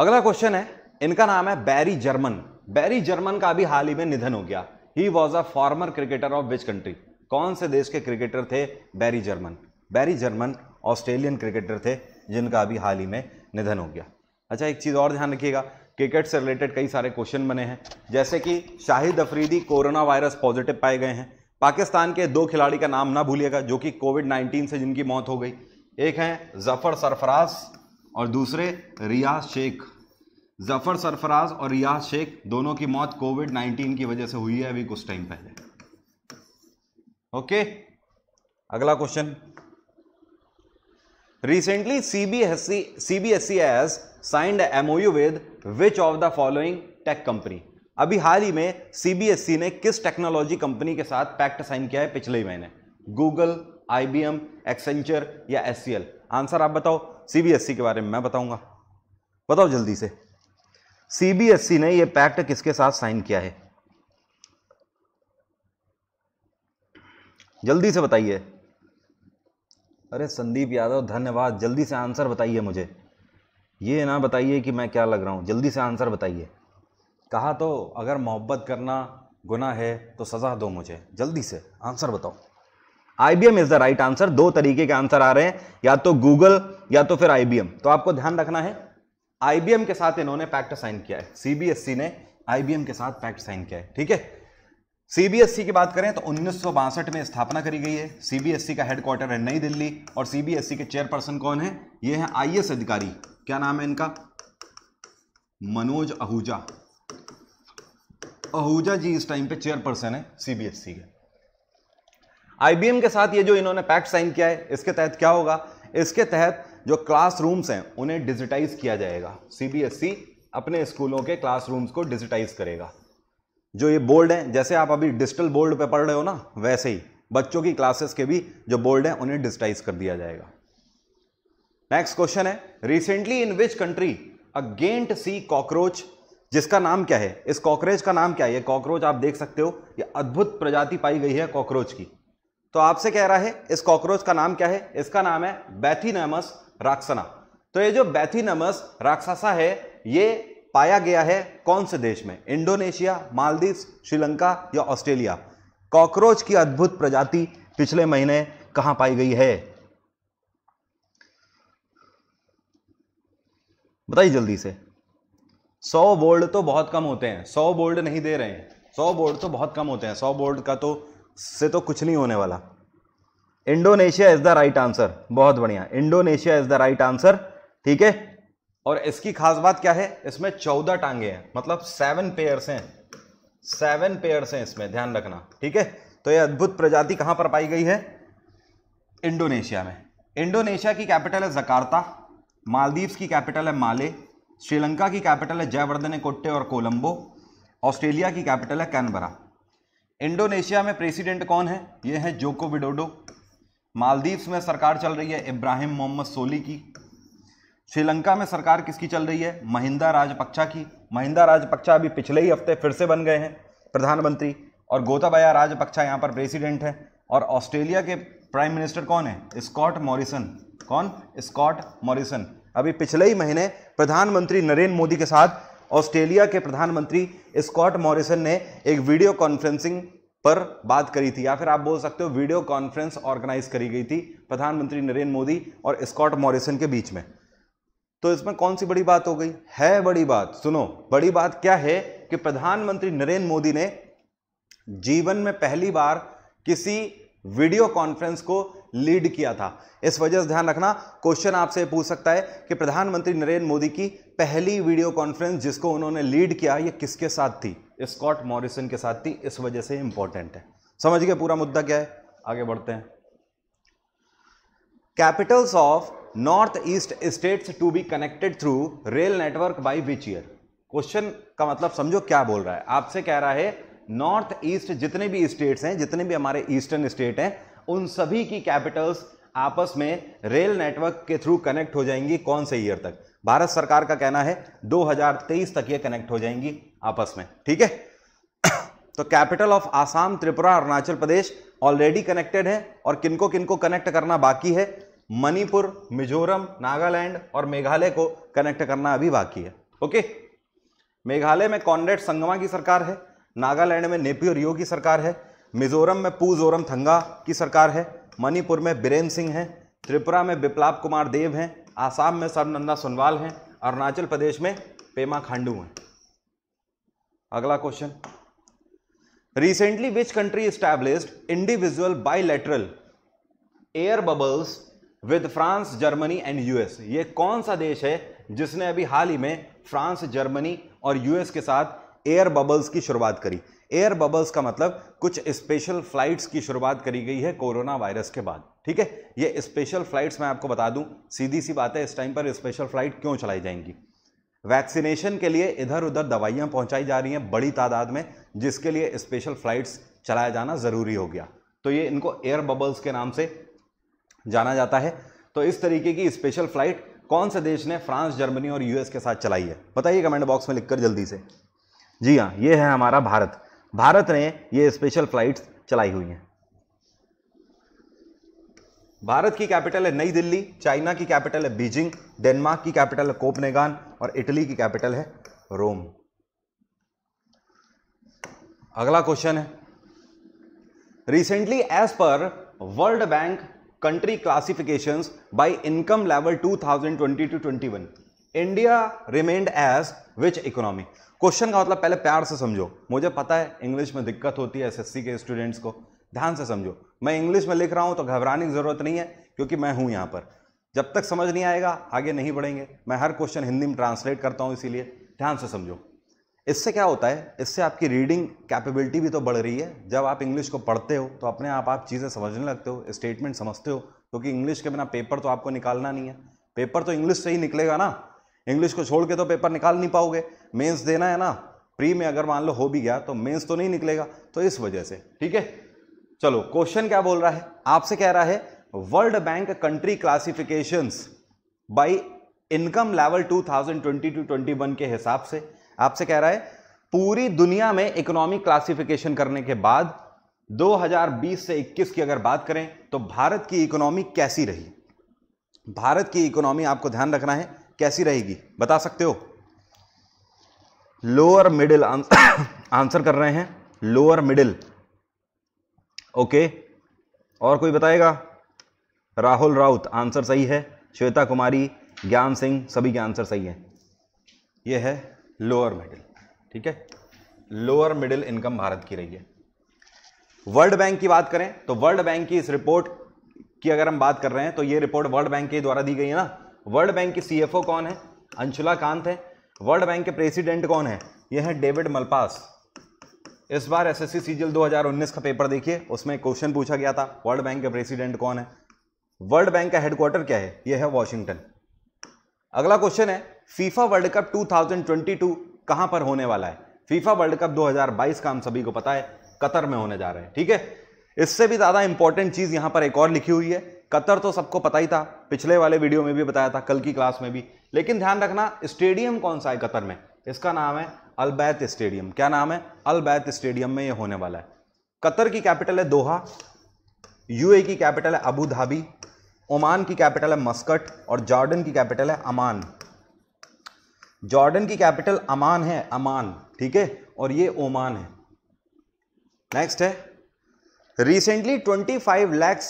अगला क्वेश्चन है इनका नाम है बैरी जर्मन बैरी जर्मन का भी हाल ही में निधन हो गया he was a former cricketer of which country कौन से देश के क्रिकेटर थे Barry Jarman Barry Jarman Australian cricketer थे जिनका अभी हाल ही में निधन हो गया अच्छा एक चीज़ और ध्यान रखिएगा क्रिकेट से रिलेटेड कई सारे क्वेश्चन बने हैं जैसे कि Shahid Afridi corona virus positive पाए गए हैं पाकिस्तान के दो खिलाड़ी का नाम ना भूलिएगा जो कि कोविड 19 से जिनकी मौत हो गई एक हैं जफर सरफराज और दूसरे रियाज शेख जफर सरफराज और रियाज शेख दोनों की मौत कोविड 19 की वजह से हुई है अभी कुछ टाइम पहले ओके अगला question recently CBSE CBSE has signed MoU with which of the following tech company अभी हाल ही में सीबीएसई e ने किस टेक्नोलॉजी कंपनी के साथ पैक्ट साइन किया है पिछले ही महीने गूगल आईबीएम एक्सेंचर या एस आंसर आप बताओ सीबीएसई e के बारे में मैं बताऊंगा बताओ जल्दी से सीबीएसई e ने यह पैक्ट किसके साथ साइन किया है जल्दी से बताइए अरे संदीप यादव धन्यवाद जल्दी से आंसर बताइए मुझे ये ना बताइए कि मैं क्या लग रहा हूं जल्दी से आंसर बताइए कहा तो अगर मोहब्बत करना गुना है तो सज़ा दो मुझे जल्दी से आंसर बताओ I B M is the right answer दो तरीके के आंसर आ रहे हैं या तो गूगल या तो फिर आई बी एम तो आपको ध्यान रखना है आई बी एम के साथ इन्होंने पैक्ट साइन किया है सी बी एस सी ने आई बी एम के साथ पैक्ट साइन किया है ठीक है सीबीएसई की बात करें तो उन्नीस में स्थापना करी गई है सीबीएसई का हेडक्वार्टर है नई दिल्ली और सीबीएसई के चेयरपर्सन कौन है ये हैं आईएएस अधिकारी क्या नाम है इनका मनोज आहूजा आहूजा जी इस टाइम पे चेयरपर्सन है सीबीएसई के आईबीएम के साथ ये जो इन्होंने पैक्ट साइन किया है इसके तहत क्या होगा इसके तहत जो क्लासरूम्स हैं उन्हें डिजिटाइज किया जाएगा सीबीएसई अपने स्कूलों के क्लासरूम्स को डिजिटाइज करेगा जो ये बोर्ड हैं जैसे आप अभी डिजिटल बोर्ड पे पढ़ रहे हो ना वैसे ही बच्चों की क्लासेस के भी जो बोर्ड हैं उन्हें डिजिटाइज कर दिया जाएगा नेक्स्ट क्वेश्चन है recently in which country giant sea cockroach जिसका नाम क्या है इस कॉकरोच का नाम क्या है ये कॉकरोच आप देख सकते हो ये अद्भुत प्रजाति पाई गई है कॉकरोच की तो आपसे कह रहा है इस कॉकरोच का नाम क्या है इसका नाम है बैथीनमस राक्षसना तो ये जो बैथीनमस राक्षसा है ये पाया गया है कौन से देश में इंडोनेशिया मालदीव श्रीलंका या ऑस्ट्रेलिया कॉकरोच की अद्भुत प्रजाति पिछले महीने कहां पाई गई है बताइए जल्दी से सौ बोर्ड तो बहुत कम होते हैं सौ बोर्ड नहीं दे रहे हैं सौ बोर्ड तो बहुत कम होते हैं सौ बोर्ड का तो से तो कुछ नहीं होने वाला Indonesia is the right answer बहुत बढ़िया Indonesia is the right answer ठीक है और इसकी खास बात क्या है इसमें चौदह टांगे हैं मतलब सेवन पेयर्स हैं सेवन पेयर्स हैं इसमें ध्यान रखना ठीक है तो यह अद्भुत प्रजाति कहां पर पाई गई है इंडोनेशिया में इंडोनेशिया की कैपिटल है जकार्ता मालदीव्स की कैपिटल है माले श्रीलंका की कैपिटल है जयवर्धन कोट्टे और कोलंबो ऑस्ट्रेलिया की कैपिटल है कैनबरा इंडोनेशिया में प्रेसिडेंट कौन है ये है जोको विडोडो मालदीव्स में सरकार चल रही है इब्राहिम मोहम्मद सोली की श्रीलंका में सरकार किसकी चल रही है महिंदा राजपक्षा की महिंदा राजपक्षा अभी पिछले ही हफ्ते फिर से बन गए हैं प्रधानमंत्री और गोताबाया राजपक्षा यहाँ पर प्रेसिडेंट है और ऑस्ट्रेलिया के प्राइम मिनिस्टर कौन है स्कॉट मॉरिसन कौन स्कॉट मॉरिसन अभी पिछले ही महीने प्रधानमंत्री नरेंद्र मोदी के साथ ऑस्ट्रेलिया के प्रधानमंत्री स्कॉट मॉरिसन ने एक वीडियो कॉन्फ्रेंसिंग पर बात करी थी या फिर आप बोल सकते हो वीडियो कॉन्फ्रेंस ऑर्गेनाइज करी गई थी प्रधानमंत्री नरेंद्र मोदी और स्कॉट मॉरिसन के बीच में तो इसमें कौन सी बड़ी बात हो गई है बड़ी बात सुनो बड़ी बात क्या है कि प्रधानमंत्री नरेंद्र मोदी ने जीवन में पहली बार किसी वीडियो कॉन्फ्रेंस को लीड किया था इस वजह से ध्यान रखना क्वेश्चन आपसे पूछ सकता है कि प्रधानमंत्री नरेंद्र मोदी की पहली वीडियो कॉन्फ्रेंस जिसको उन्होंने लीड किया ये किसके साथ थी स्कॉट मॉरिसन के साथ थी इस वजह से इंपॉर्टेंट है समझ गए पूरा मुद्दा क्या है आगे बढ़ते हैं capitals of north east states to be connected through rail network by which year question का मतलब समझो क्या बोल रहा है आपसे कह रहा है नॉर्थ ईस्ट जितने भी स्टेट्स हैं जितने भी हमारे ईस्टर्न स्टेट हैं उन सभी की कैपिटल्स आपस में रेल नेटवर्क के थ्रू कनेक्ट हो जाएंगी कौन से ईयर तक भारत सरकार का कहना है 2023 तक ये कनेक्ट हो जाएंगी आपस में ठीक है तो capital of Assam Tripura Arunachal Pradesh already connected है और किनको किनको कनेक्ट करना बाकी है मणिपुर मिजोरम नागालैंड और मेघालय को कनेक्ट करना अभी बाकी है ओके मेघालय में कॉन्डेट संगमा की सरकार है नागालैंड में नेपी और यो की सरकार है मिजोरम में पू जोरम थंगा की सरकार है मणिपुर में बीरेन सिंह हैं त्रिपुरा में बिप्लाब कुमार देव हैं आसाम में सर्वनंदा सोनवाल हैं अरुणाचल प्रदेश में पेमा खांडू हैं अगला question recently which country established individual bilateral air bubbles with France Germany and US ये कौन सा देश है जिसने अभी हाल ही में फ्रांस जर्मनी और यूएस के साथ एयर बबल्स की शुरुआत करी एयर बबल्स का मतलब कुछ स्पेशल फ्लाइट्स की शुरुआत करी गई है कोरोना वायरस के बाद ठीक है ये स्पेशल फ्लाइट्स मैं आपको बता दूं सीधी सी बात है इस टाइम पर स्पेशल फ्लाइट क्यों चलाई जाएंगी वैक्सीनेशन के लिए इधर उधर दवाइयां पहुंचाई जा रही हैं बड़ी तादाद में जिसके लिए स्पेशल फ्लाइट्स चलाया जाना ज़रूरी हो गया तो ये इनको एयर बबल्स के नाम से जाना जाता है तो इस तरीके की स्पेशल फ्लाइट कौन से देश ने फ्रांस जर्मनी और यूएस के साथ चलाई है बताइए कमेंट बॉक्स में लिखकर जल्दी से जी हाँ ये है हमारा भारत भारत ने ये स्पेशल फ्लाइट्स चलाई हुई हैं भारत की कैपिटल है नई दिल्ली चाइना की कैपिटल है बीजिंग डेनमार्क की कैपिटल है कोपनेगान और इटली की कैपिटल है रोम अगला क्वेश्चन है recently as per World Bank country classification by income level 2020 to 21 India remained as which economy question का मतलब पहले प्यार से समझो मुझे पता है इंग्लिश में दिक्कत होती है एसएससी के स्टूडेंट्स को ध्यान से समझो मैं इंग्लिश में लिख रहा हूँ तो घबराने की ज़रूरत नहीं है क्योंकि मैं हूँ यहाँ पर जब तक समझ नहीं आएगा आगे नहीं बढ़ेंगे मैं हर क्वेश्चन हिंदी में ट्रांसलेट करता हूँ इसीलिए ध्यान से समझो इससे क्या होता है इससे आपकी रीडिंग कैपेबिलिटी भी तो बढ़ रही है जब आप इंग्लिश को पढ़ते हो तो अपने आप आप चीज़ें समझने लगते हो स्टेटमेंट समझते हो क्योंकि इंग्लिश के बिना पेपर तो आपको निकालना नहीं है पेपर तो इंग्लिश से ही निकलेगा ना इंग्लिश को छोड़ के तो पेपर निकाल नहीं पाओगे मेंस देना है ना प्री में अगर मान लो हो भी गया तो मेंस तो नहीं निकलेगा तो इस वजह से ठीक है चलो क्वेश्चन क्या बोल रहा है आपसे कह रहा है World Bank country classification by income level 2020 to one के हिसाब से आपसे कह रहा है पूरी दुनिया में इकोनॉमिक क्लासिफिकेशन करने के बाद 2020 से 21 की अगर बात करें तो भारत की इकोनॉमी कैसी रही भारत की इकोनॉमी आपको ध्यान रखना है कैसी रहेगी बता सकते हो लोअर मिडिल आंसर कर रहे हैं लोअर मिडिल ओके और कोई बताएगा राहुल राउत आंसर सही है श्वेता कुमारी ज्ञान सिंह सभी के आंसर सही है यह है लोअर मिडिल ठीक है लोअर मिडिल इनकम भारत की रही है वर्ल्ड बैंक की बात करें तो वर्ल्ड बैंक की इस रिपोर्ट की अगर हम बात कर रहे हैं तो यह रिपोर्ट वर्ल्ड बैंक के द्वारा दी गई है ना वर्ल्ड बैंक के सीएफओ कौन है अंशुला कांत है वर्ल्ड बैंक के प्रेसिडेंट कौन है यह है डेविड मलपास इस बार एस एस सी सीजल दो का पेपर देखिए उसमें क्वेश्चन पूछा गया था वर्ल्ड बैंक के प्रेसिडेंट कौन है वर्ल्ड बैंक का हेडक्वार्टर क्या है यह है वॉशिंगटन अगला क्वेश्चन है फीफा वर्ल्ड कप 2022 कहां पर होने वाला है फीफा वर्ल्ड कप 2022 का हम सभी को पता है कतर में होने जा रहे हैं ठीक है इससे भी ज्यादा इंपॉर्टेंट चीज यहां पर एक और लिखी हुई है कतर तो सबको पता ही था पिछले वाले वीडियो में भी बताया था कल की क्लास में भी लेकिन ध्यान रखना स्टेडियम कौन सा है कतर में इसका नाम है अलबैत स्टेडियम क्या नाम है अलबैत स्टेडियम में ये होने वाला है कतर की कैपिटल है दोहा यूए की कैपिटल है अबू धाबी ओमान की कैपिटल है मस्कट और जॉर्डन की कैपिटल है अमान जॉर्डन की कैपिटल अमान है अमान ठीक है और ये ओमान है नेक्स्ट है recently 25 lakh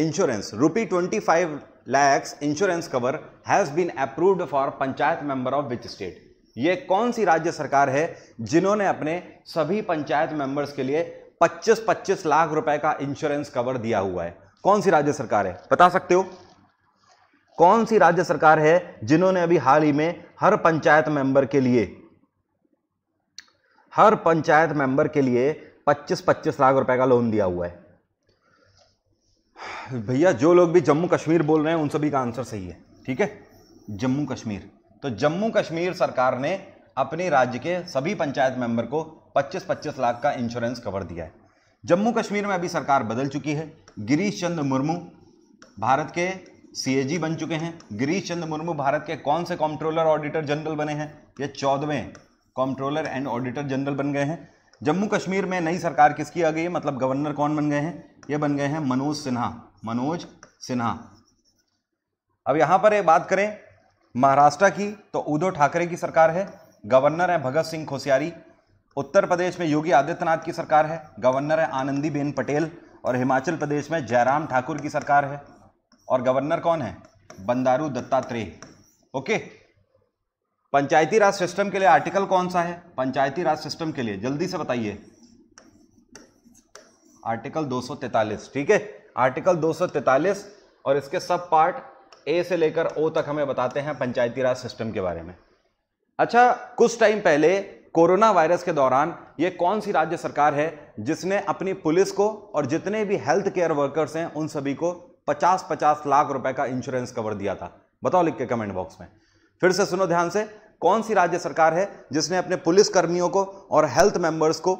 insurance rupee twenty five lakhs insurance cover has been approved for panchayat member of which state ये कौन सी राज्य सरकार है जिन्होंने अपने सभी पंचायत मेंबर्स के लिए 25-25 लाख रुपए का इंश्योरेंस कवर दिया हुआ है कौन सी राज्य सरकार है बता सकते हो कौन सी राज्य सरकार है जिन्होंने अभी हाल ही में हर पंचायत मेंबर के लिए हर पंचायत मेंबर के लिए 25-25 लाख रुपए का लोन दिया हुआ है भैया जो लोग भी जम्मू कश्मीर बोल रहे हैं उन सभी का आंसर सही है ठीक है जम्मू कश्मीर तो जम्मू कश्मीर सरकार ने अपने राज्य के सभी पंचायत मेंबर को 25-25 लाख का इंश्योरेंस कवर दिया है जम्मू कश्मीर में अभी सरकार बदल चुकी है गिरीश चंद्र मुर्मू भारत के सीएजी बन चुके हैं गिरीश चंद्र मुर्मू भारत के कौन से कॉम्प्ट्रोलर ऑडिटर जनरल बने हैं ये चौदहवें कॉम्प्ट्रोलर एंड ऑडिटर जनरल बन गए हैं जम्मू कश्मीर में नई सरकार किसकी आ गई है मतलब गवर्नर कौन बन गए हैं ये बन गए हैं मनोज सिन्हा मनोज सिन्हा अब यहां पर ये बात करें महाराष्ट्र की तो उद्धव ठाकरे की सरकार है गवर्नर है भगत सिंह खोसियारी उत्तर प्रदेश में योगी आदित्यनाथ की सरकार है गवर्नर है आनंदीबेन पटेल और हिमाचल प्रदेश में जयराम ठाकुर की सरकार है और गवर्नर कौन है बंदारू दत्तात्रेय ओके पंचायती राज सिस्टम के लिए आर्टिकल कौन सा है पंचायती राज सिस्टम के लिए जल्दी से बताइए आर्टिकल 243 ठीक है आर्टिकल 243 और इसके सब पार्ट ए से लेकर ओ तक हमें बताते हैं पंचायती राज सिस्टम के बारे में अच्छा कुछ टाइम पहले कोरोना वायरस के दौरान ये कौन सी राज्य सरकार है जिसने अपनी पुलिस को और जितने भी हेल्थ केयर वर्कर्स हैं उन सभी को 50-50 लाख रुपए का इंश्योरेंस कवर दिया था बताओ लिख के कमेंट बॉक्स में फिर से सुनो ध्यान से कौन सी राज्य सरकार है जिसने अपने पुलिस कर्मियों को और हेल्थ मेंबर्स को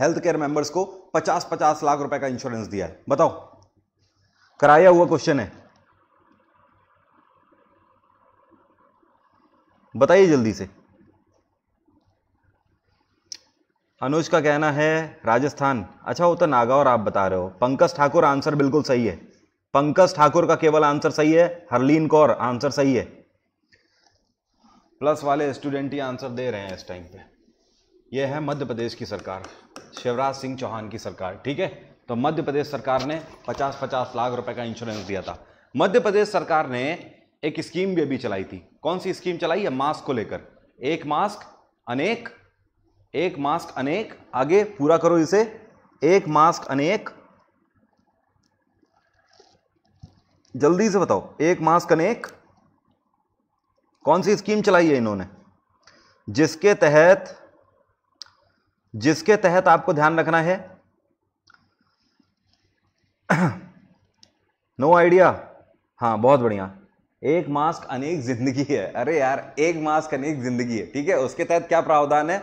हेल्थ केयर मेंबर्स को 50-50 लाख रुपए का इंश्योरेंस दिया है बताओ कराया हुआ क्वेश्चन है बताइए जल्दी से अनुज का कहना है राजस्थान अच्छा वो तो नागौर आप बता रहे हो पंकज ठाकुर आंसर बिल्कुल सही है पंकज ठाकुर का केवल आंसर सही है हरलीन कौर आंसर सही है प्लस वाले स्टूडेंट ही आंसर दे रहे हैं इस टाइम पे यह है मध्य प्रदेश की सरकार शिवराज सिंह चौहान की सरकार ठीक है तो मध्य प्रदेश सरकार ने 50-50 लाख रुपए का इंश्योरेंस दिया था मध्य प्रदेश सरकार ने एक स्कीम भी अभी चलाई थी कौन सी स्कीम चलाई है मास्क को लेकर एक मास्क अनेक एक मास्क अनेक आगे पूरा करो इसे एक मास्क अनेक जल्दी से बताओ एक मास्क अनेक कौन सी स्कीम चलाई है इन्होंने जिसके तहत जिसके तहत आपको ध्यान रखना है नो आइडिया हाँ बहुत बढ़िया एक मास्क अनेक जिंदगी है अरे यार एक मास्क अनेक जिंदगी है ठीक है उसके तहत क्या प्रावधान है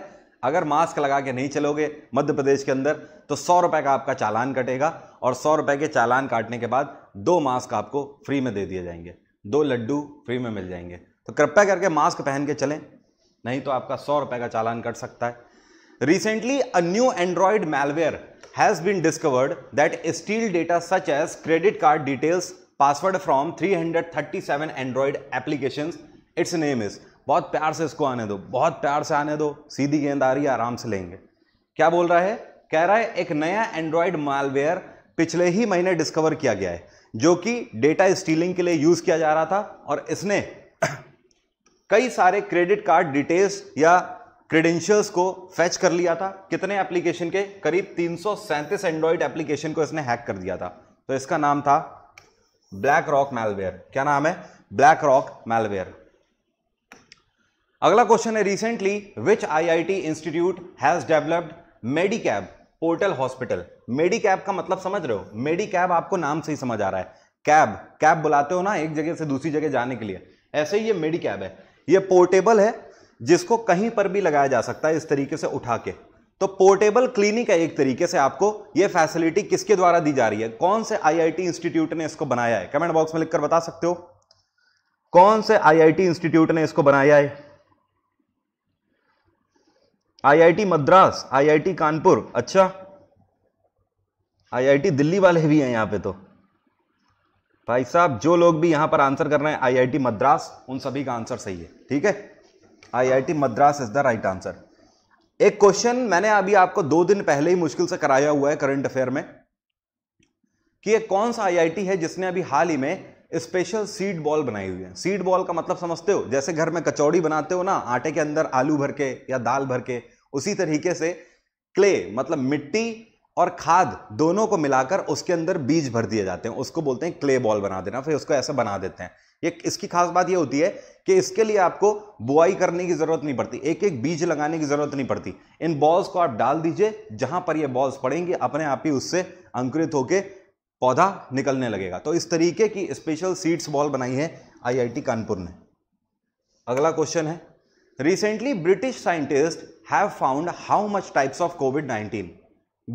अगर मास्क लगा के नहीं चलोगे मध्य प्रदेश के अंदर तो सौ रुपए का आपका चालान कटेगा और सौ रुपए के चालान काटने के बाद दो मास्क आपको फ्री में दे दिए जाएंगे दो लड्डू फ्री में मिल जाएंगे तो कृपया करके मास्क पहन के चलें नहीं तो आपका सौ रुपए का चालान कट सकता है Recently, a new Android malware has been discovered that steal data such as credit card details, password from 337 Android applications. Its name is बहुत प्यार से इसको आने दो बहुत प्यार से आने दो सीधी गेंद आ रही है आराम से लेंगे क्या बोल रहा है कह रहा है एक नया एंड्रॉयड मालवेयर पिछले ही महीने डिस्कवर किया गया है जो कि डेटा स्टीलिंग के लिए यूज किया जा रहा था और इसने कई सारे क्रेडिट कार्ड डिटेल्स या क्रेडेंशियल्स को फैच कर लिया था कितने एप्लीकेशन के करीब तीन सौ सैंतीस एंड्रॉइड एप्लीकेशन को इसने हैक कर दिया था तो इसका नाम था ब्लैक रॉक मेलवेयर क्या नाम है ब्लैक रॉक मेलवेयर अगला क्वेश्चन है recently which IIT institute has developed Medicab portal hospital Medicab का मतलब समझ रहे हो मेडिकैब आपको नाम से ही समझ आ रहा है कैब कैब बुलाते हो ना एक जगह से दूसरी जगह जाने के लिए ऐसे ही ये मेडिकैब है ये पोर्टेबल है जिसको कहीं पर भी लगाया जा सकता है इस तरीके से उठा के तो पोर्टेबल क्लिनिक है एक तरीके से आपको यह फैसिलिटी किसके द्वारा दी जा रही है कौन से आईआईटी इंस्टीट्यूट ने इसको बनाया है कमेंट बॉक्स में लिखकर बता सकते हो कौन से आईआईटी इंस्टीट्यूट ने इसको बनाया है आईआईटी मद्रास आईआईटी कानपुर अच्छा आईआईटी दिल्ली वाले भी हैं यहां पे तो भाई साहब जो लोग भी यहां पर आंसर कर रहे हैं आईआईटी मद्रास उन सभी का आंसर सही है ठीक है IIT Madras is the right answer एक क्वेश्चन मैंने अभी आपको दो दिन पहले ही मुश्किल से कराया हुआ है करंट अफेयर में कि ये कौन सा आईआईटी है जिसने अभी हाल ही में स्पेशल सीड बॉल बनाई हुई है सीड बॉल का मतलब समझते हो जैसे घर में कचौड़ी बनाते हो ना आटे के अंदर आलू भर के या दाल भर के उसी तरीके से क्ले मतलब मिट्टी और खाद दोनों को मिलाकर उसके अंदर बीज भर दिए जाते हैं उसको बोलते हैं क्ले बॉल बना देना फिर उसको ऐसे बना देते हैं ये इसकी खास बात ये होती है कि इसके लिए आपको बुआई करने की ज़रूरत नहीं पड़ती एक एक बीज लगाने की ज़रूरत नहीं पड़ती इन बॉल्स को आप डाल दीजिए जहां पर ये बॉल्स पड़ेंगे अपने आप ही उससे अंकुरित होकर पौधा निकलने लगेगा तो इस तरीके की स्पेशल सीड्स बॉल बनाई है आईआईटी कानपुर ने अगला क्वेश्चन है recently British scientist have found how much types of covid nineteen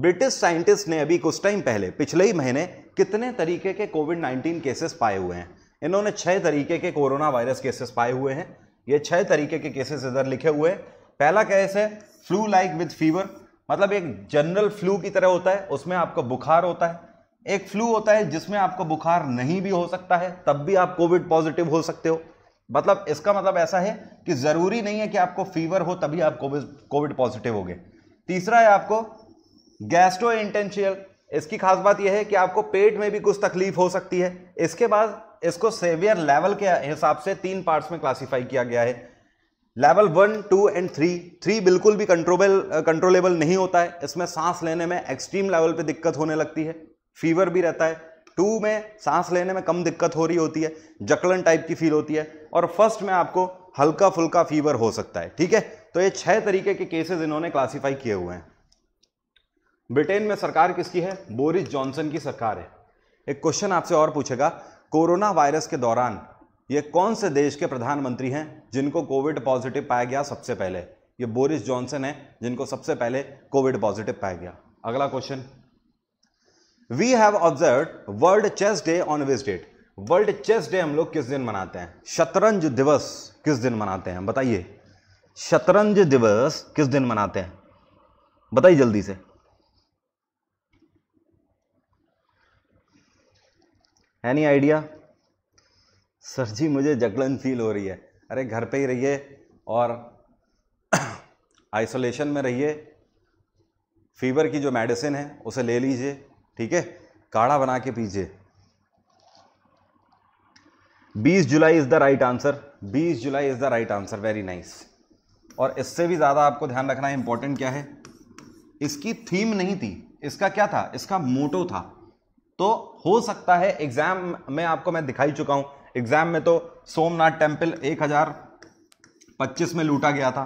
British scientist ने अभी कुछ टाइम पहले पिछले ही महीने कितने तरीके के कोविड नाइन्टीन केसेस पाए हुए हैं इन्होंने छह तरीके के कोरोना वायरस केसेस पाए हुए हैं ये छह तरीके के केसेस इधर लिखे हुए हैं पहला केस है फ्लू लाइक विद फीवर मतलब एक जनरल फ्लू की तरह होता है उसमें आपको बुखार होता है एक फ्लू होता है जिसमें आपको बुखार नहीं भी हो सकता है तब भी आप कोविड पॉजिटिव हो सकते हो मतलब इसका मतलब ऐसा है कि ज़रूरी नहीं है कि आपको फीवर हो तभी आप कोविड पॉजिटिव हो गए तीसरा है आपको गैस्ट्रो इंटेंशियल इसकी खास बात यह है कि आपको पेट में भी कुछ तकलीफ हो सकती है इसके बाद इसको सेवियर लेवल के हिसाब से तीन पार्ट्स में क्लासिफाई किया गया है level one two and three three बिल्कुल भी कंट्रोबल कंट्रोलेबल नहीं होता है इसमें सांस लेने में एक्सट्रीम लेवल पे दिक्कत होने लगती है फीवर भी रहता है टू में सांस लेने में कम दिक्कत हो रही होती है जकड़न टाइप की फील होती है और फर्स्ट में आपको हल्का फुल्का फीवर हो सकता है ठीक है तो ये छह तरीके के केसेस इन्होंने क्लासीफाई किए हुए हैं ब्रिटेन में सरकार किसकी है बोरिस जॉनसन की सरकार है एक क्वेश्चन आपसे और पूछेगा कोरोना वायरस के दौरान ये कौन से देश के प्रधानमंत्री हैं जिनको कोविड पॉजिटिव पाया गया सबसे पहले ये बोरिस जॉनसन है जिनको सबसे पहले कोविड पॉजिटिव पाया गया अगला question we have observe world chess day on which date world chess day हम लोग किस दिन मनाते हैं शतरंज दिवस किस दिन मनाते हैं बताइए शतरंज दिवस किस दिन मनाते हैं बताइए जल्दी से एनी आइडिया सर जी मुझे जकड़न फील हो रही है अरे घर पे ही रहिए और आइसोलेशन में रहिए फीवर की जो मेडिसिन है उसे ले लीजिए ठीक है काढ़ा बना के पीजिए 20 July is the right answer 20 July is the right answer very nice और इससे भी ज़्यादा आपको ध्यान रखना है इंपॉर्टेंट क्या है इसकी थीम नहीं थी इसका क्या था इसका मोटो था तो हो सकता है एग्जाम में आपको मैं दिखाई चुका हूं एग्जाम में तो सोमनाथ टेम्पल एक हजार पच्चीस में लूटा गया था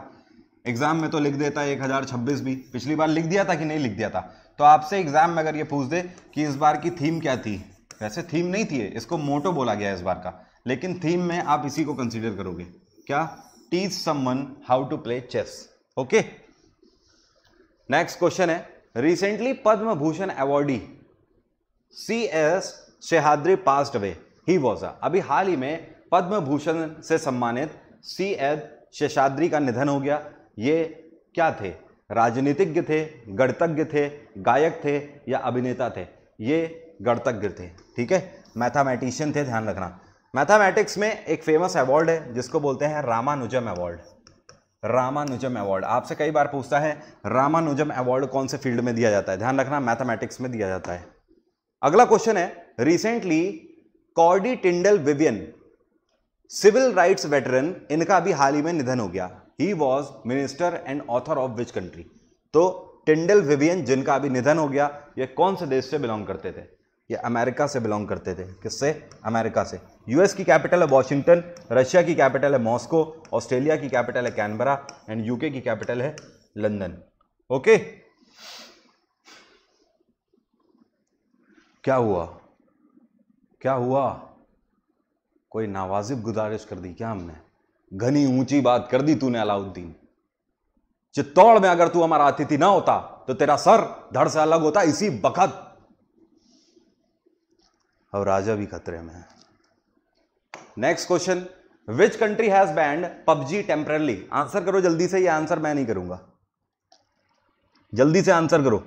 एग्जाम में तो लिख देता है एक हजार छब्बीस भी पिछली बार लिख दिया था कि नहीं लिख दिया था तो आपसे एग्जाम में अगर ये पूछ दे कि इस बार की थीम क्या थी वैसे थीम नहीं थी इसको मोटो बोला गया इस बार का लेकिन थीम में आप इसी को कंसिडर करोगे क्या teach someone how to play chess okay next question है recently Padma Bhushan awardee C S Seshadri passed away he was a अभी हाल ही में पद्म भूषण से सम्मानित सी एस शेषाद्री का निधन हो गया ये क्या थे राजनीतिज्ञ थे गणतज्ञ थे गायक थे या अभिनेता थे ये गणतज्ञ थे ठीक है मैथामेटिशियन थे ध्यान रखना मैथामेटिक्स में एक फेमस अवार्ड है जिसको बोलते हैं रामानुजम अवार्ड रामानुजम अवार्ड आपसे कई बार पूछता है रामानुजम अवार्ड कौन से फील्ड में दिया जाता है ध्यान रखना मैथामेटिक्स में दिया जाता है अगला क्वेश्चन है recently Cordy Tindell Vivian civil rights veteran इनका अभी हाल ही में निधन हो गया he was minister and author of which country तो टिंडल विवियन जिनका अभी निधन हो गया ये कौन से देश से बिलोंग करते थे ये अमेरिका से बिलोंग करते थे किससे अमेरिका से यूएस की कैपिटल है वॉशिंगटन रशिया की कैपिटल है मॉस्को ऑस्ट्रेलिया की कैपिटल है कैनबरा एंड यूके की कैपिटल है लंदन ओके okay? क्या हुआ क्या हुआ कोई नावाजिब गुजारिश कर दी क्या हमने घनी ऊंची बात कर दी तूने अलाउद्दीन चित्तौड़ में अगर तू हमारा अतिथि ना होता तो तेरा सर धड़ से अलग होता इसी बखत अब राजा भी खतरे में है next question which country has banned PUBG temporarily answer करो जल्दी से ये आंसर मैं नहीं करूंगा जल्दी से आंसर करो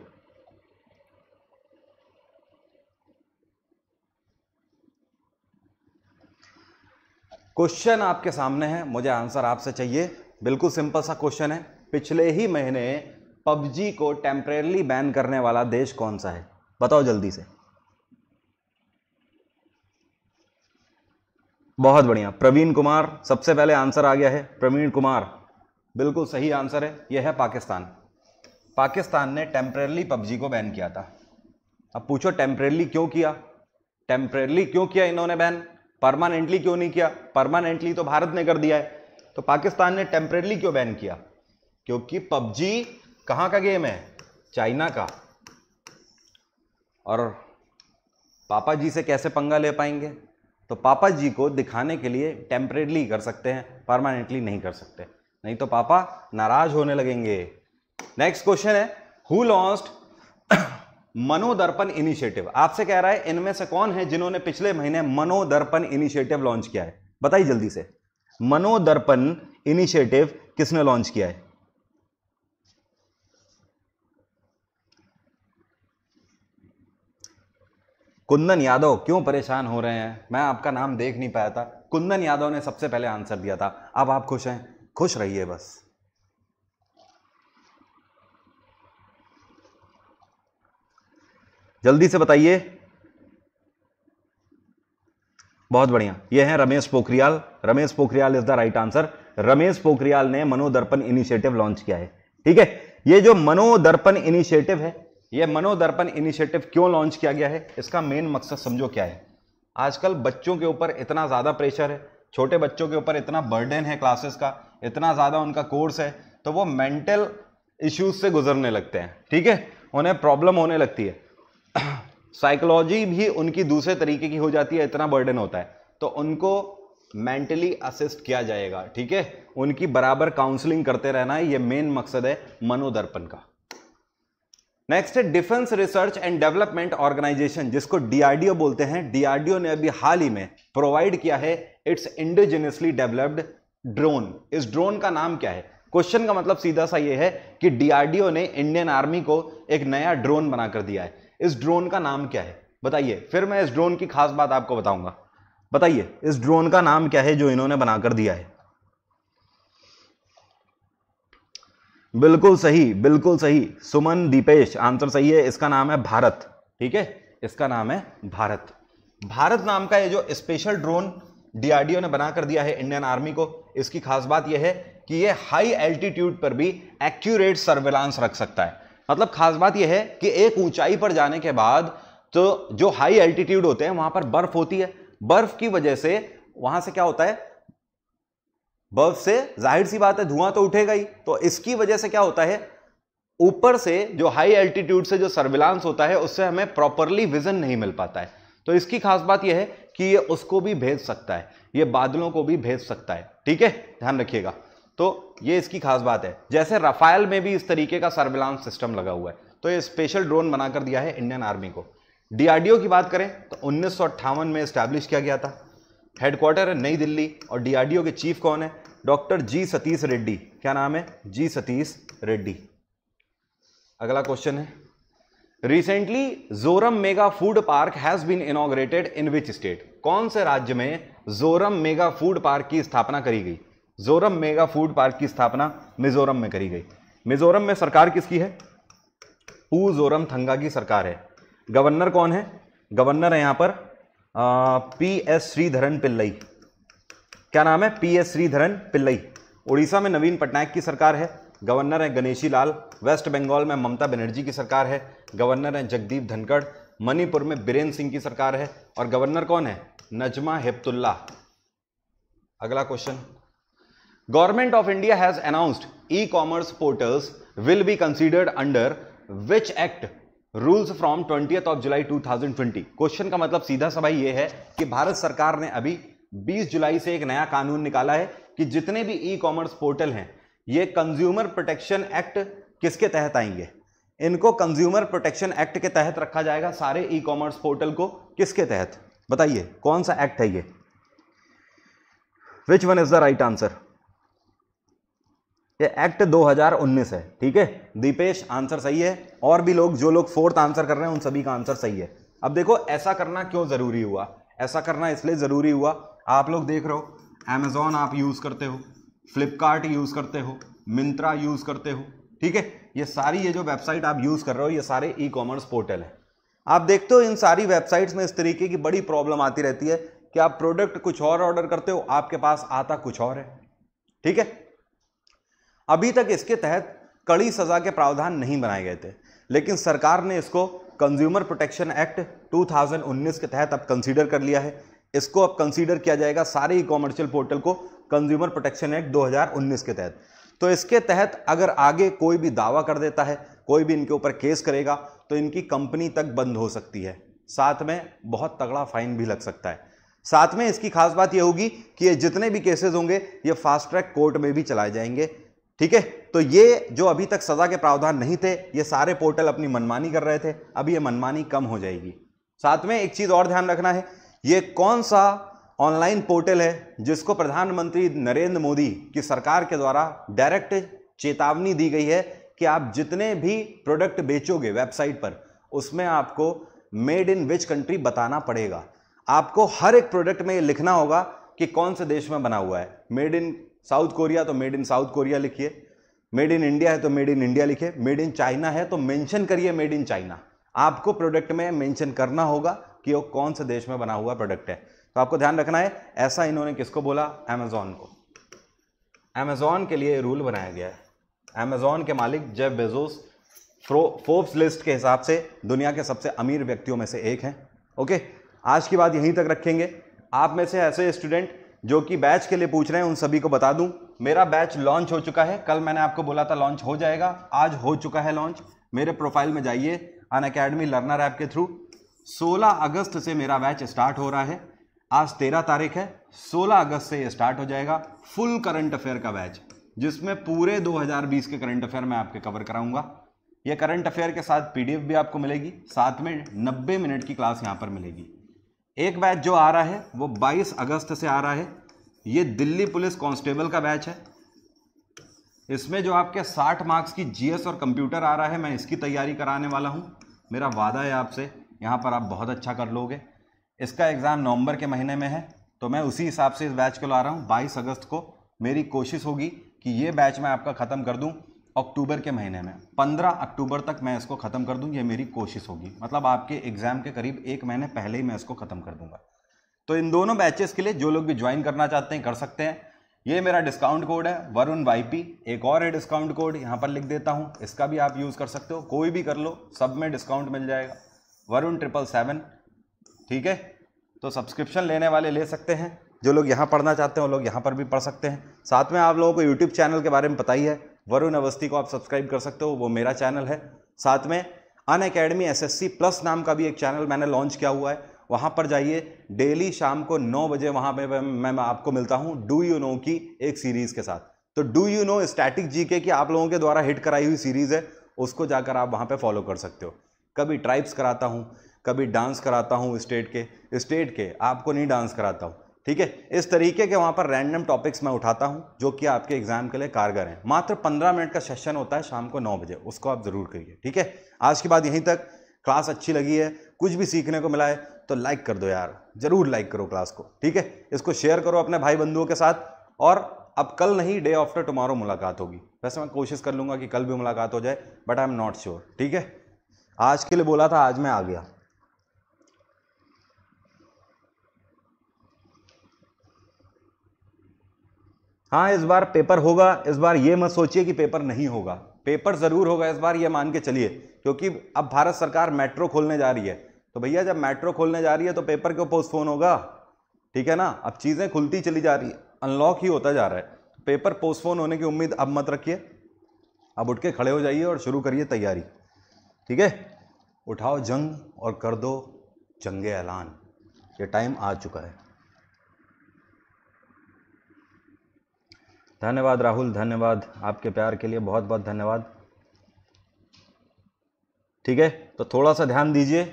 क्वेश्चन आपके सामने है मुझे आंसर आपसे चाहिए बिल्कुल सिंपल सा क्वेश्चन है पिछले ही महीने पबजी को टेम्परेली बैन करने वाला देश कौन सा है बताओ जल्दी से बहुत बढ़िया प्रवीण कुमार सबसे पहले आंसर आ गया है प्रवीण कुमार बिल्कुल सही आंसर है यह है पाकिस्तान पाकिस्तान ने टेम्परेली पबजी को बैन किया था अब पूछो टेम्परेरली क्यों किया टेम्परेली क्यों किया इन्होंने बैन परमानेंटली क्यों नहीं किया परमानेंटली तो भारत ने कर दिया है तो पाकिस्तान ने टेम्परेली क्यों बैन किया क्योंकि पबजी कहां का गेम है चाइना का और पापा जी से कैसे पंगा ले पाएंगे तो पापा जी को दिखाने के लिए टेम्परेली कर सकते हैं परमानेंटली नहीं कर सकते नहीं तो पापा नाराज होने लगेंगे नेक्स्ट क्वेश्चन है हु लॉन्स्ट मनोदर्पण इनिशिएटिव आपसे कह रहा है इनमें से कौन है जिन्होंने पिछले महीने मनोदर्पण इनिशिएटिव लॉन्च किया है बताइए जल्दी से मनोदर्पण इनिशिएटिव किसने लॉन्च किया है कुंदन यादव क्यों परेशान हो रहे हैं मैं आपका नाम देख नहीं पाया था कुंदन यादव ने सबसे पहले आंसर दिया था अब आप खुश हैं खुश रहिए बस जल्दी से बताइए बहुत बढ़िया ये है Ramesh Pokhriyal Ramesh Pokhriyal is the right answer Ramesh Pokhriyal ने मनोदर्पण इनिशिएटिव लॉन्च किया है ठीक है ये जो मनोदर्पण इनिशिएटिव है ये मनोदर्पण इनिशिएटिव क्यों लॉन्च किया गया है इसका मेन मकसद समझो क्या है आजकल बच्चों के ऊपर इतना ज़्यादा प्रेशर है छोटे बच्चों के ऊपर इतना बर्डन है क्लासेस का इतना ज़्यादा उनका कोर्स है तो वो मेंटल इश्यूज से गुजरने लगते हैं ठीक है उन्हें प्रॉब्लम होने लगती है साइकोलॉजी भी उनकी दूसरे तरीके की हो जाती है इतना बर्डन होता है तो उनको मेंटली असिस्ट किया जाएगा ठीक है उनकी बराबर काउंसलिंग करते रहना है ये मेन मकसद है मनोदर्पण का नेक्स्ट है defence research and development organisation जिसको डीआरडीओ बोलते हैं डीआरडीओ ने अभी हाल ही में प्रोवाइड किया है इट्स इंडिजिनियसली डेवलप्ड ड्रोन इस ड्रोन का नाम क्या है क्वेश्चन का मतलब सीधा सा यह है कि डीआरडीओ ने इंडियन आर्मी को एक नया ड्रोन बनाकर दिया है इस ड्रोन का नाम क्या है बताइए फिर मैं इस ड्रोन की खास बात आपको बताऊंगा बताइए इस ड्रोन का नाम क्या है जो इन्होंने बनाकर दिया है बिल्कुल सही बिल्कुल सही सुमन दीपेश आंसर सही है इसका नाम है भारत ठीक है इसका नाम है भारत भारत नाम का ये जो स्पेशल ड्रोन डीआरडीओ ने बना कर दिया है इंडियन आर्मी को इसकी खास बात यह है कि ये हाई एल्टीट्यूड पर भी एक्यूरेट सर्वेलांस रख सकता है मतलब खास बात यह है कि एक ऊंचाई पर जाने के बाद तो जो हाई एल्टीट्यूड होते हैं वहां पर बर्फ होती है बर्फ की वजह से वहां से क्या होता है बर्फ से जाहिर सी बात है धुआं तो उठेगा ही तो इसकी वजह से क्या होता है ऊपर से जो हाई एल्टीट्यूड से जो सर्विलांस होता है उससे हमें प्रॉपरली विजन नहीं मिल पाता है तो इसकी खास बात यह है कि ये उसको भी भेज सकता है ये बादलों को भी भेज सकता है ठीक है ध्यान रखिएगा तो ये इसकी खास बात है जैसे रफाइल में भी इस तरीके का सर्विलांस सिस्टम लगा हुआ है तो ये स्पेशल ड्रोन बनाकर दिया है इंडियन आर्मी को डीआरडीओ की बात करें तो उन्नीस में इस्टेब्लिश किया गया था हेडक्वार्टर है नई दिल्ली और डीआरडीओ के चीफ कौन है डॉक्टर जी सतीश रेड्डी क्या नाम है जी सतीश रेड्डी अगला क्वेश्चन है recently Zoram mega food park has been inaugurated in which state कौन से राज्य में जोरम मेगा फूड पार्क की स्थापना करी गई जोरम मेगा फूड पार्क की स्थापना मिजोरम में करी गई मिजोरम में सरकार किसकी है पू जोरम थंगा की सरकार है गवर्नर कौन है गवर्नर है यहाँ पर पी एस श्रीधरन पिल्लई क्या नाम है पी एस श्रीधरन पिल्लई उड़ीसा में नवीन पटनायक की सरकार है गवर्नर है गणेशी लाल वेस्ट बंगाल में ममता बनर्जी की सरकार है गवर्नर है जगदीप धनखड़ मणिपुर में बीरेन्द्र सिंह की सरकार है और गवर्नर कौन है नजमा हेप्तुल्ला अगला question government of India has announced e commerce portals will be considered under which act rules from twenty of July 2020 question का मतलब सीधा सवाल यह है कि भारत सरकार ने अभी 20 जुलाई से एक नया कानून निकाला है कि जितने भी ई कॉमर्स पोर्टल हैं ये कंज्यूमर प्रोटेक्शन एक्ट किसके तहत आएंगे इनको कंज्यूमर प्रोटेक्शन एक्ट के तहत रखा जाएगा सारे ई कॉमर्स पोर्टल को किसके तहत बताइए कौन सा एक्ट है ये which one is the right answer ये एक्ट 2019 है ठीक है दीपेश आंसर सही है और भी लोग जो लोग फोर्थ आंसर कर रहे हैं उन सभी का आंसर सही है अब देखो ऐसा करना क्यों ज़रूरी हुआ ऐसा करना इसलिए ज़रूरी हुआ आप लोग देख रहे हो अमेजोन आप यूज़ करते हो फ्लिपकार्ट यूज़ करते हो मिंत्रा यूज़ करते हो ठीक है ये सारी ये जो वेबसाइट आप यूज़ कर रहे हो ये सारे ई कॉमर्स पोर्टल हैं आप देखते हो इन सारी वेबसाइट्स में इस तरीके की बड़ी प्रॉब्लम आती रहती है कि आप प्रोडक्ट कुछ और ऑर्डर करते हो आपके पास आता कुछ और है ठीक है अभी तक इसके तहत कड़ी सज़ा के प्रावधान नहीं बनाए गए थे लेकिन सरकार ने इसको कंज्यूमर प्रोटेक्शन एक्ट 2019 के तहत अब कंसीडर कर लिया है इसको अब कंसीडर किया जाएगा सारे ई कॉमर्शियल पोर्टल को कंज्यूमर प्रोटेक्शन एक्ट 2019 के तहत तो इसके तहत अगर आगे कोई भी दावा कर देता है कोई भी इनके ऊपर केस करेगा तो इनकी कंपनी तक बंद हो सकती है साथ में बहुत तगड़ा फाइन भी लग सकता है साथ में इसकी खास बात यह होगी कि ये जितने भी केसेस होंगे ये फास्ट ट्रैक कोर्ट में भी चलाए जाएंगे ठीक है तो ये जो अभी तक सजा के प्रावधान नहीं थे ये सारे पोर्टल अपनी मनमानी कर रहे थे अब ये मनमानी कम हो जाएगी साथ में एक चीज़ और ध्यान रखना है ये कौन सा ऑनलाइन पोर्टल है जिसको प्रधानमंत्री नरेंद्र मोदी की सरकार के द्वारा डायरेक्ट चेतावनी दी गई है कि आप जितने भी प्रोडक्ट बेचोगे वेबसाइट पर उसमें आपको मेड इन विच कंट्री बताना पड़ेगा आपको हर एक प्रोडक्ट में लिखना होगा कि कौन से देश में बना हुआ है मेड इन साउथ कोरिया तो मेड इन साउथ कोरिया लिखिए मेड इन इंडिया है तो मेड इन इंडिया लिखिए मेड इन चाइना है तो मेंशन करिए मेड इन चाइना आपको प्रोडक्ट में मेंशन करना होगा कि वो कौन से देश में बना हुआ प्रोडक्ट है तो आपको ध्यान रखना है ऐसा इन्होंने किसको बोला अमेजोन को अमेजोन के लिए रूल बनाया गया है अमेजोन के मालिक जेब बेजोस फोर्ब्स लिस्ट के हिसाब से दुनिया के सबसे अमीर व्यक्तियों में से एक हैं ओके आज की बात यहीं तक रखेंगे आप में से ऐसे स्टूडेंट जो कि बैच के लिए पूछ रहे हैं उन सभी को बता दूं मेरा बैच लॉन्च हो चुका है कल मैंने आपको बोला था लॉन्च हो जाएगा आज हो चुका है लॉन्च मेरे प्रोफाइल में जाइए अन अकेडमी लर्नर ऐप के थ्रू 16 अगस्त से मेरा बैच स्टार्ट हो रहा है आज 13 तारीख है 16 अगस्त से ये स्टार्ट हो जाएगा फुल करंट अफेयर का बैच जिसमें पूरे 2020 के करंट अफेयर मैं आपके कवर कराऊंगा ये करंट अफेयर के साथ पीडीएफ भी आपको मिलेगी साथ में 90 मिनट की क्लास यहाँ पर मिलेगी एक बैच जो आ रहा है वो 22 अगस्त से आ रहा है ये दिल्ली पुलिस कांस्टेबल का बैच है इसमें जो आपके 60 मार्क्स की जीएस और कंप्यूटर आ रहा है मैं इसकी तैयारी कराने वाला हूँ मेरा वादा है आपसे यहाँ पर आप बहुत अच्छा कर लोगे इसका एग्ज़ाम नवंबर के महीने में है तो मैं उसी हिसाब से इस बैच को ला रहा हूँ बाईस अगस्त को मेरी कोशिश होगी कि ये बैच मैं आपका ख़त्म कर दूँ अक्टूबर के महीने में 15 अक्टूबर तक मैं इसको ख़त्म कर दूँ ये मेरी कोशिश होगी मतलब आपके एग्ज़ाम के करीब एक महीने पहले ही मैं इसको ख़त्म कर दूंगा तो इन दोनों बैचेस के लिए जो लोग भी ज्वाइन करना चाहते हैं कर सकते हैं ये मेरा डिस्काउंट कोड है वरुण वाई एक और है डिस्काउंट कोड यहाँ पर लिख देता हूँ इसका भी आप यूज़ कर सकते हो कोई भी कर लो सब में डिस्काउंट मिल जाएगा वरुण ट्रिपल सेवन ठीक है तो सब्सक्रिप्शन लेने वाले ले सकते हैं जो लोग यहाँ पढ़ना चाहते हैं वो लोग यहाँ पर भी पढ़ सकते हैं साथ में आप लोगों को यूट्यूब चैनल के बारे में पता ही है वरुण अवस्थी को आप सब्सक्राइब कर सकते हो वो मेरा चैनल है साथ में अन अकेडमी एस प्लस नाम का भी एक चैनल मैंने लॉन्च किया हुआ है वहाँ पर जाइए डेली शाम को नौ बजे वहाँ पे मैं, आपको मिलता हूँ डू यू नो की एक सीरीज़ के साथ तो do you know static G K की आप लोगों के द्वारा हिट कराई हुई सीरीज़ है उसको जाकर आप वहाँ पे फॉलो कर सकते हो कभी ट्राइब्स कराता हूँ कभी डांस कराता हूँ स्टेट के स्टेट के आपको नहीं डांस कराता हूँ ठीक है इस तरीके के वहाँ पर रैंडम टॉपिक्स मैं उठाता हूँ जो कि आपके एग्जाम के लिए कारगर हैं मात्र पंद्रह मिनट का सेशन होता है शाम को नौ बजे उसको आप ज़रूर करिए ठीक है आज के बाद यहीं तक क्लास अच्छी लगी है कुछ भी सीखने को मिला है तो लाइक कर दो यार ज़रूर लाइक करो क्लास को ठीक है इसको शेयर करो अपने भाई बंधुओं के साथ और अब कल नहीं डे आफ्टर टुमारो मुलाकात होगी वैसे मैं कोशिश कर लूँगा कि कल भी मुलाकात हो जाए but I am not sure ठीक है आज के लिए बोला था आज मैं आ गया हाँ इस बार पेपर होगा इस बार ये मत सोचिए कि पेपर नहीं होगा पेपर ज़रूर होगा इस बार ये मान के चलिए क्योंकि अब भारत सरकार मेट्रो खोलने जा रही है तो भैया जब मेट्रो खोलने जा रही है तो पेपर क्यों पोस्टपोन होगा ठीक है ना अब चीज़ें खुलती चली जा रही है अनलॉक ही होता जा रहा है पेपर पोस्टपोन होने की उम्मीद अब मत रखिए अब उठ के खड़े हो जाइए और शुरू करिए तैयारी ठीक है उठाओ जंग और कर दो जंग ऐलान ये टाइम आ चुका है धन्यवाद राहुल धन्यवाद आपके प्यार के लिए बहुत बहुत धन्यवाद ठीक है तो थोड़ा सा ध्यान दीजिए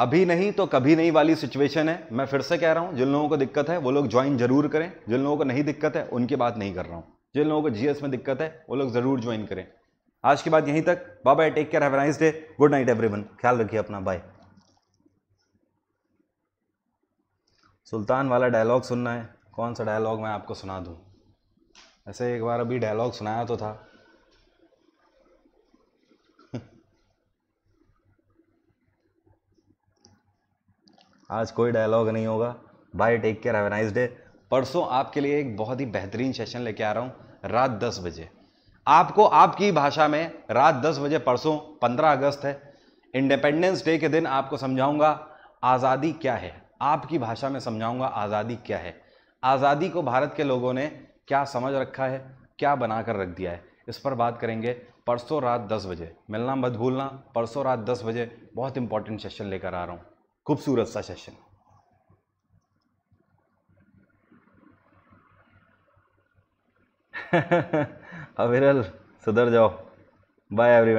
अभी नहीं तो कभी नहीं वाली सिचुएशन है मैं फिर से कह रहा हूँ जिन लोगों को दिक्कत है वो लोग ज्वाइन जरूर करें जिन लोगों को नहीं दिक्कत है उनकी बात नहीं कर रहा हूँ जिन लोगों को जीएस में दिक्कत है वो लोग ज़रूर ज्वाइन करें आज की बात यहीं तक bye take care have nice day good night everyone ख्याल रखिए अपना बाय सुल्तान वाला डायलॉग सुनना है कौन सा डायलॉग मैं आपको सुना दूँ ऐसे एक बार अभी डायलॉग सुनाया तो था आज कोई डायलॉग नहीं होगा bye take care have nice day परसों आपके लिए एक बहुत ही बेहतरीन सेशन लेके आ रहा हूँ रात दस बजे आपको आपकी भाषा में रात दस बजे परसों पंद्रह अगस्त है इंडिपेंडेंस डे के दिन आपको समझाऊंगा आज़ादी क्या है आपकी भाषा में समझाऊंगा आज़ादी क्या है आज़ादी को भारत के लोगों ने क्या समझ रखा है क्या बना कर रख दिया है इस पर बात करेंगे परसों रात दस बजे मिलना मत भूलना परसों रात दस बजे बहुत इंपॉर्टेंट सेशन लेकर आ रहा हूँ खूबसूरत सा सेशन अविरल सुधर जाओ बाय एवरी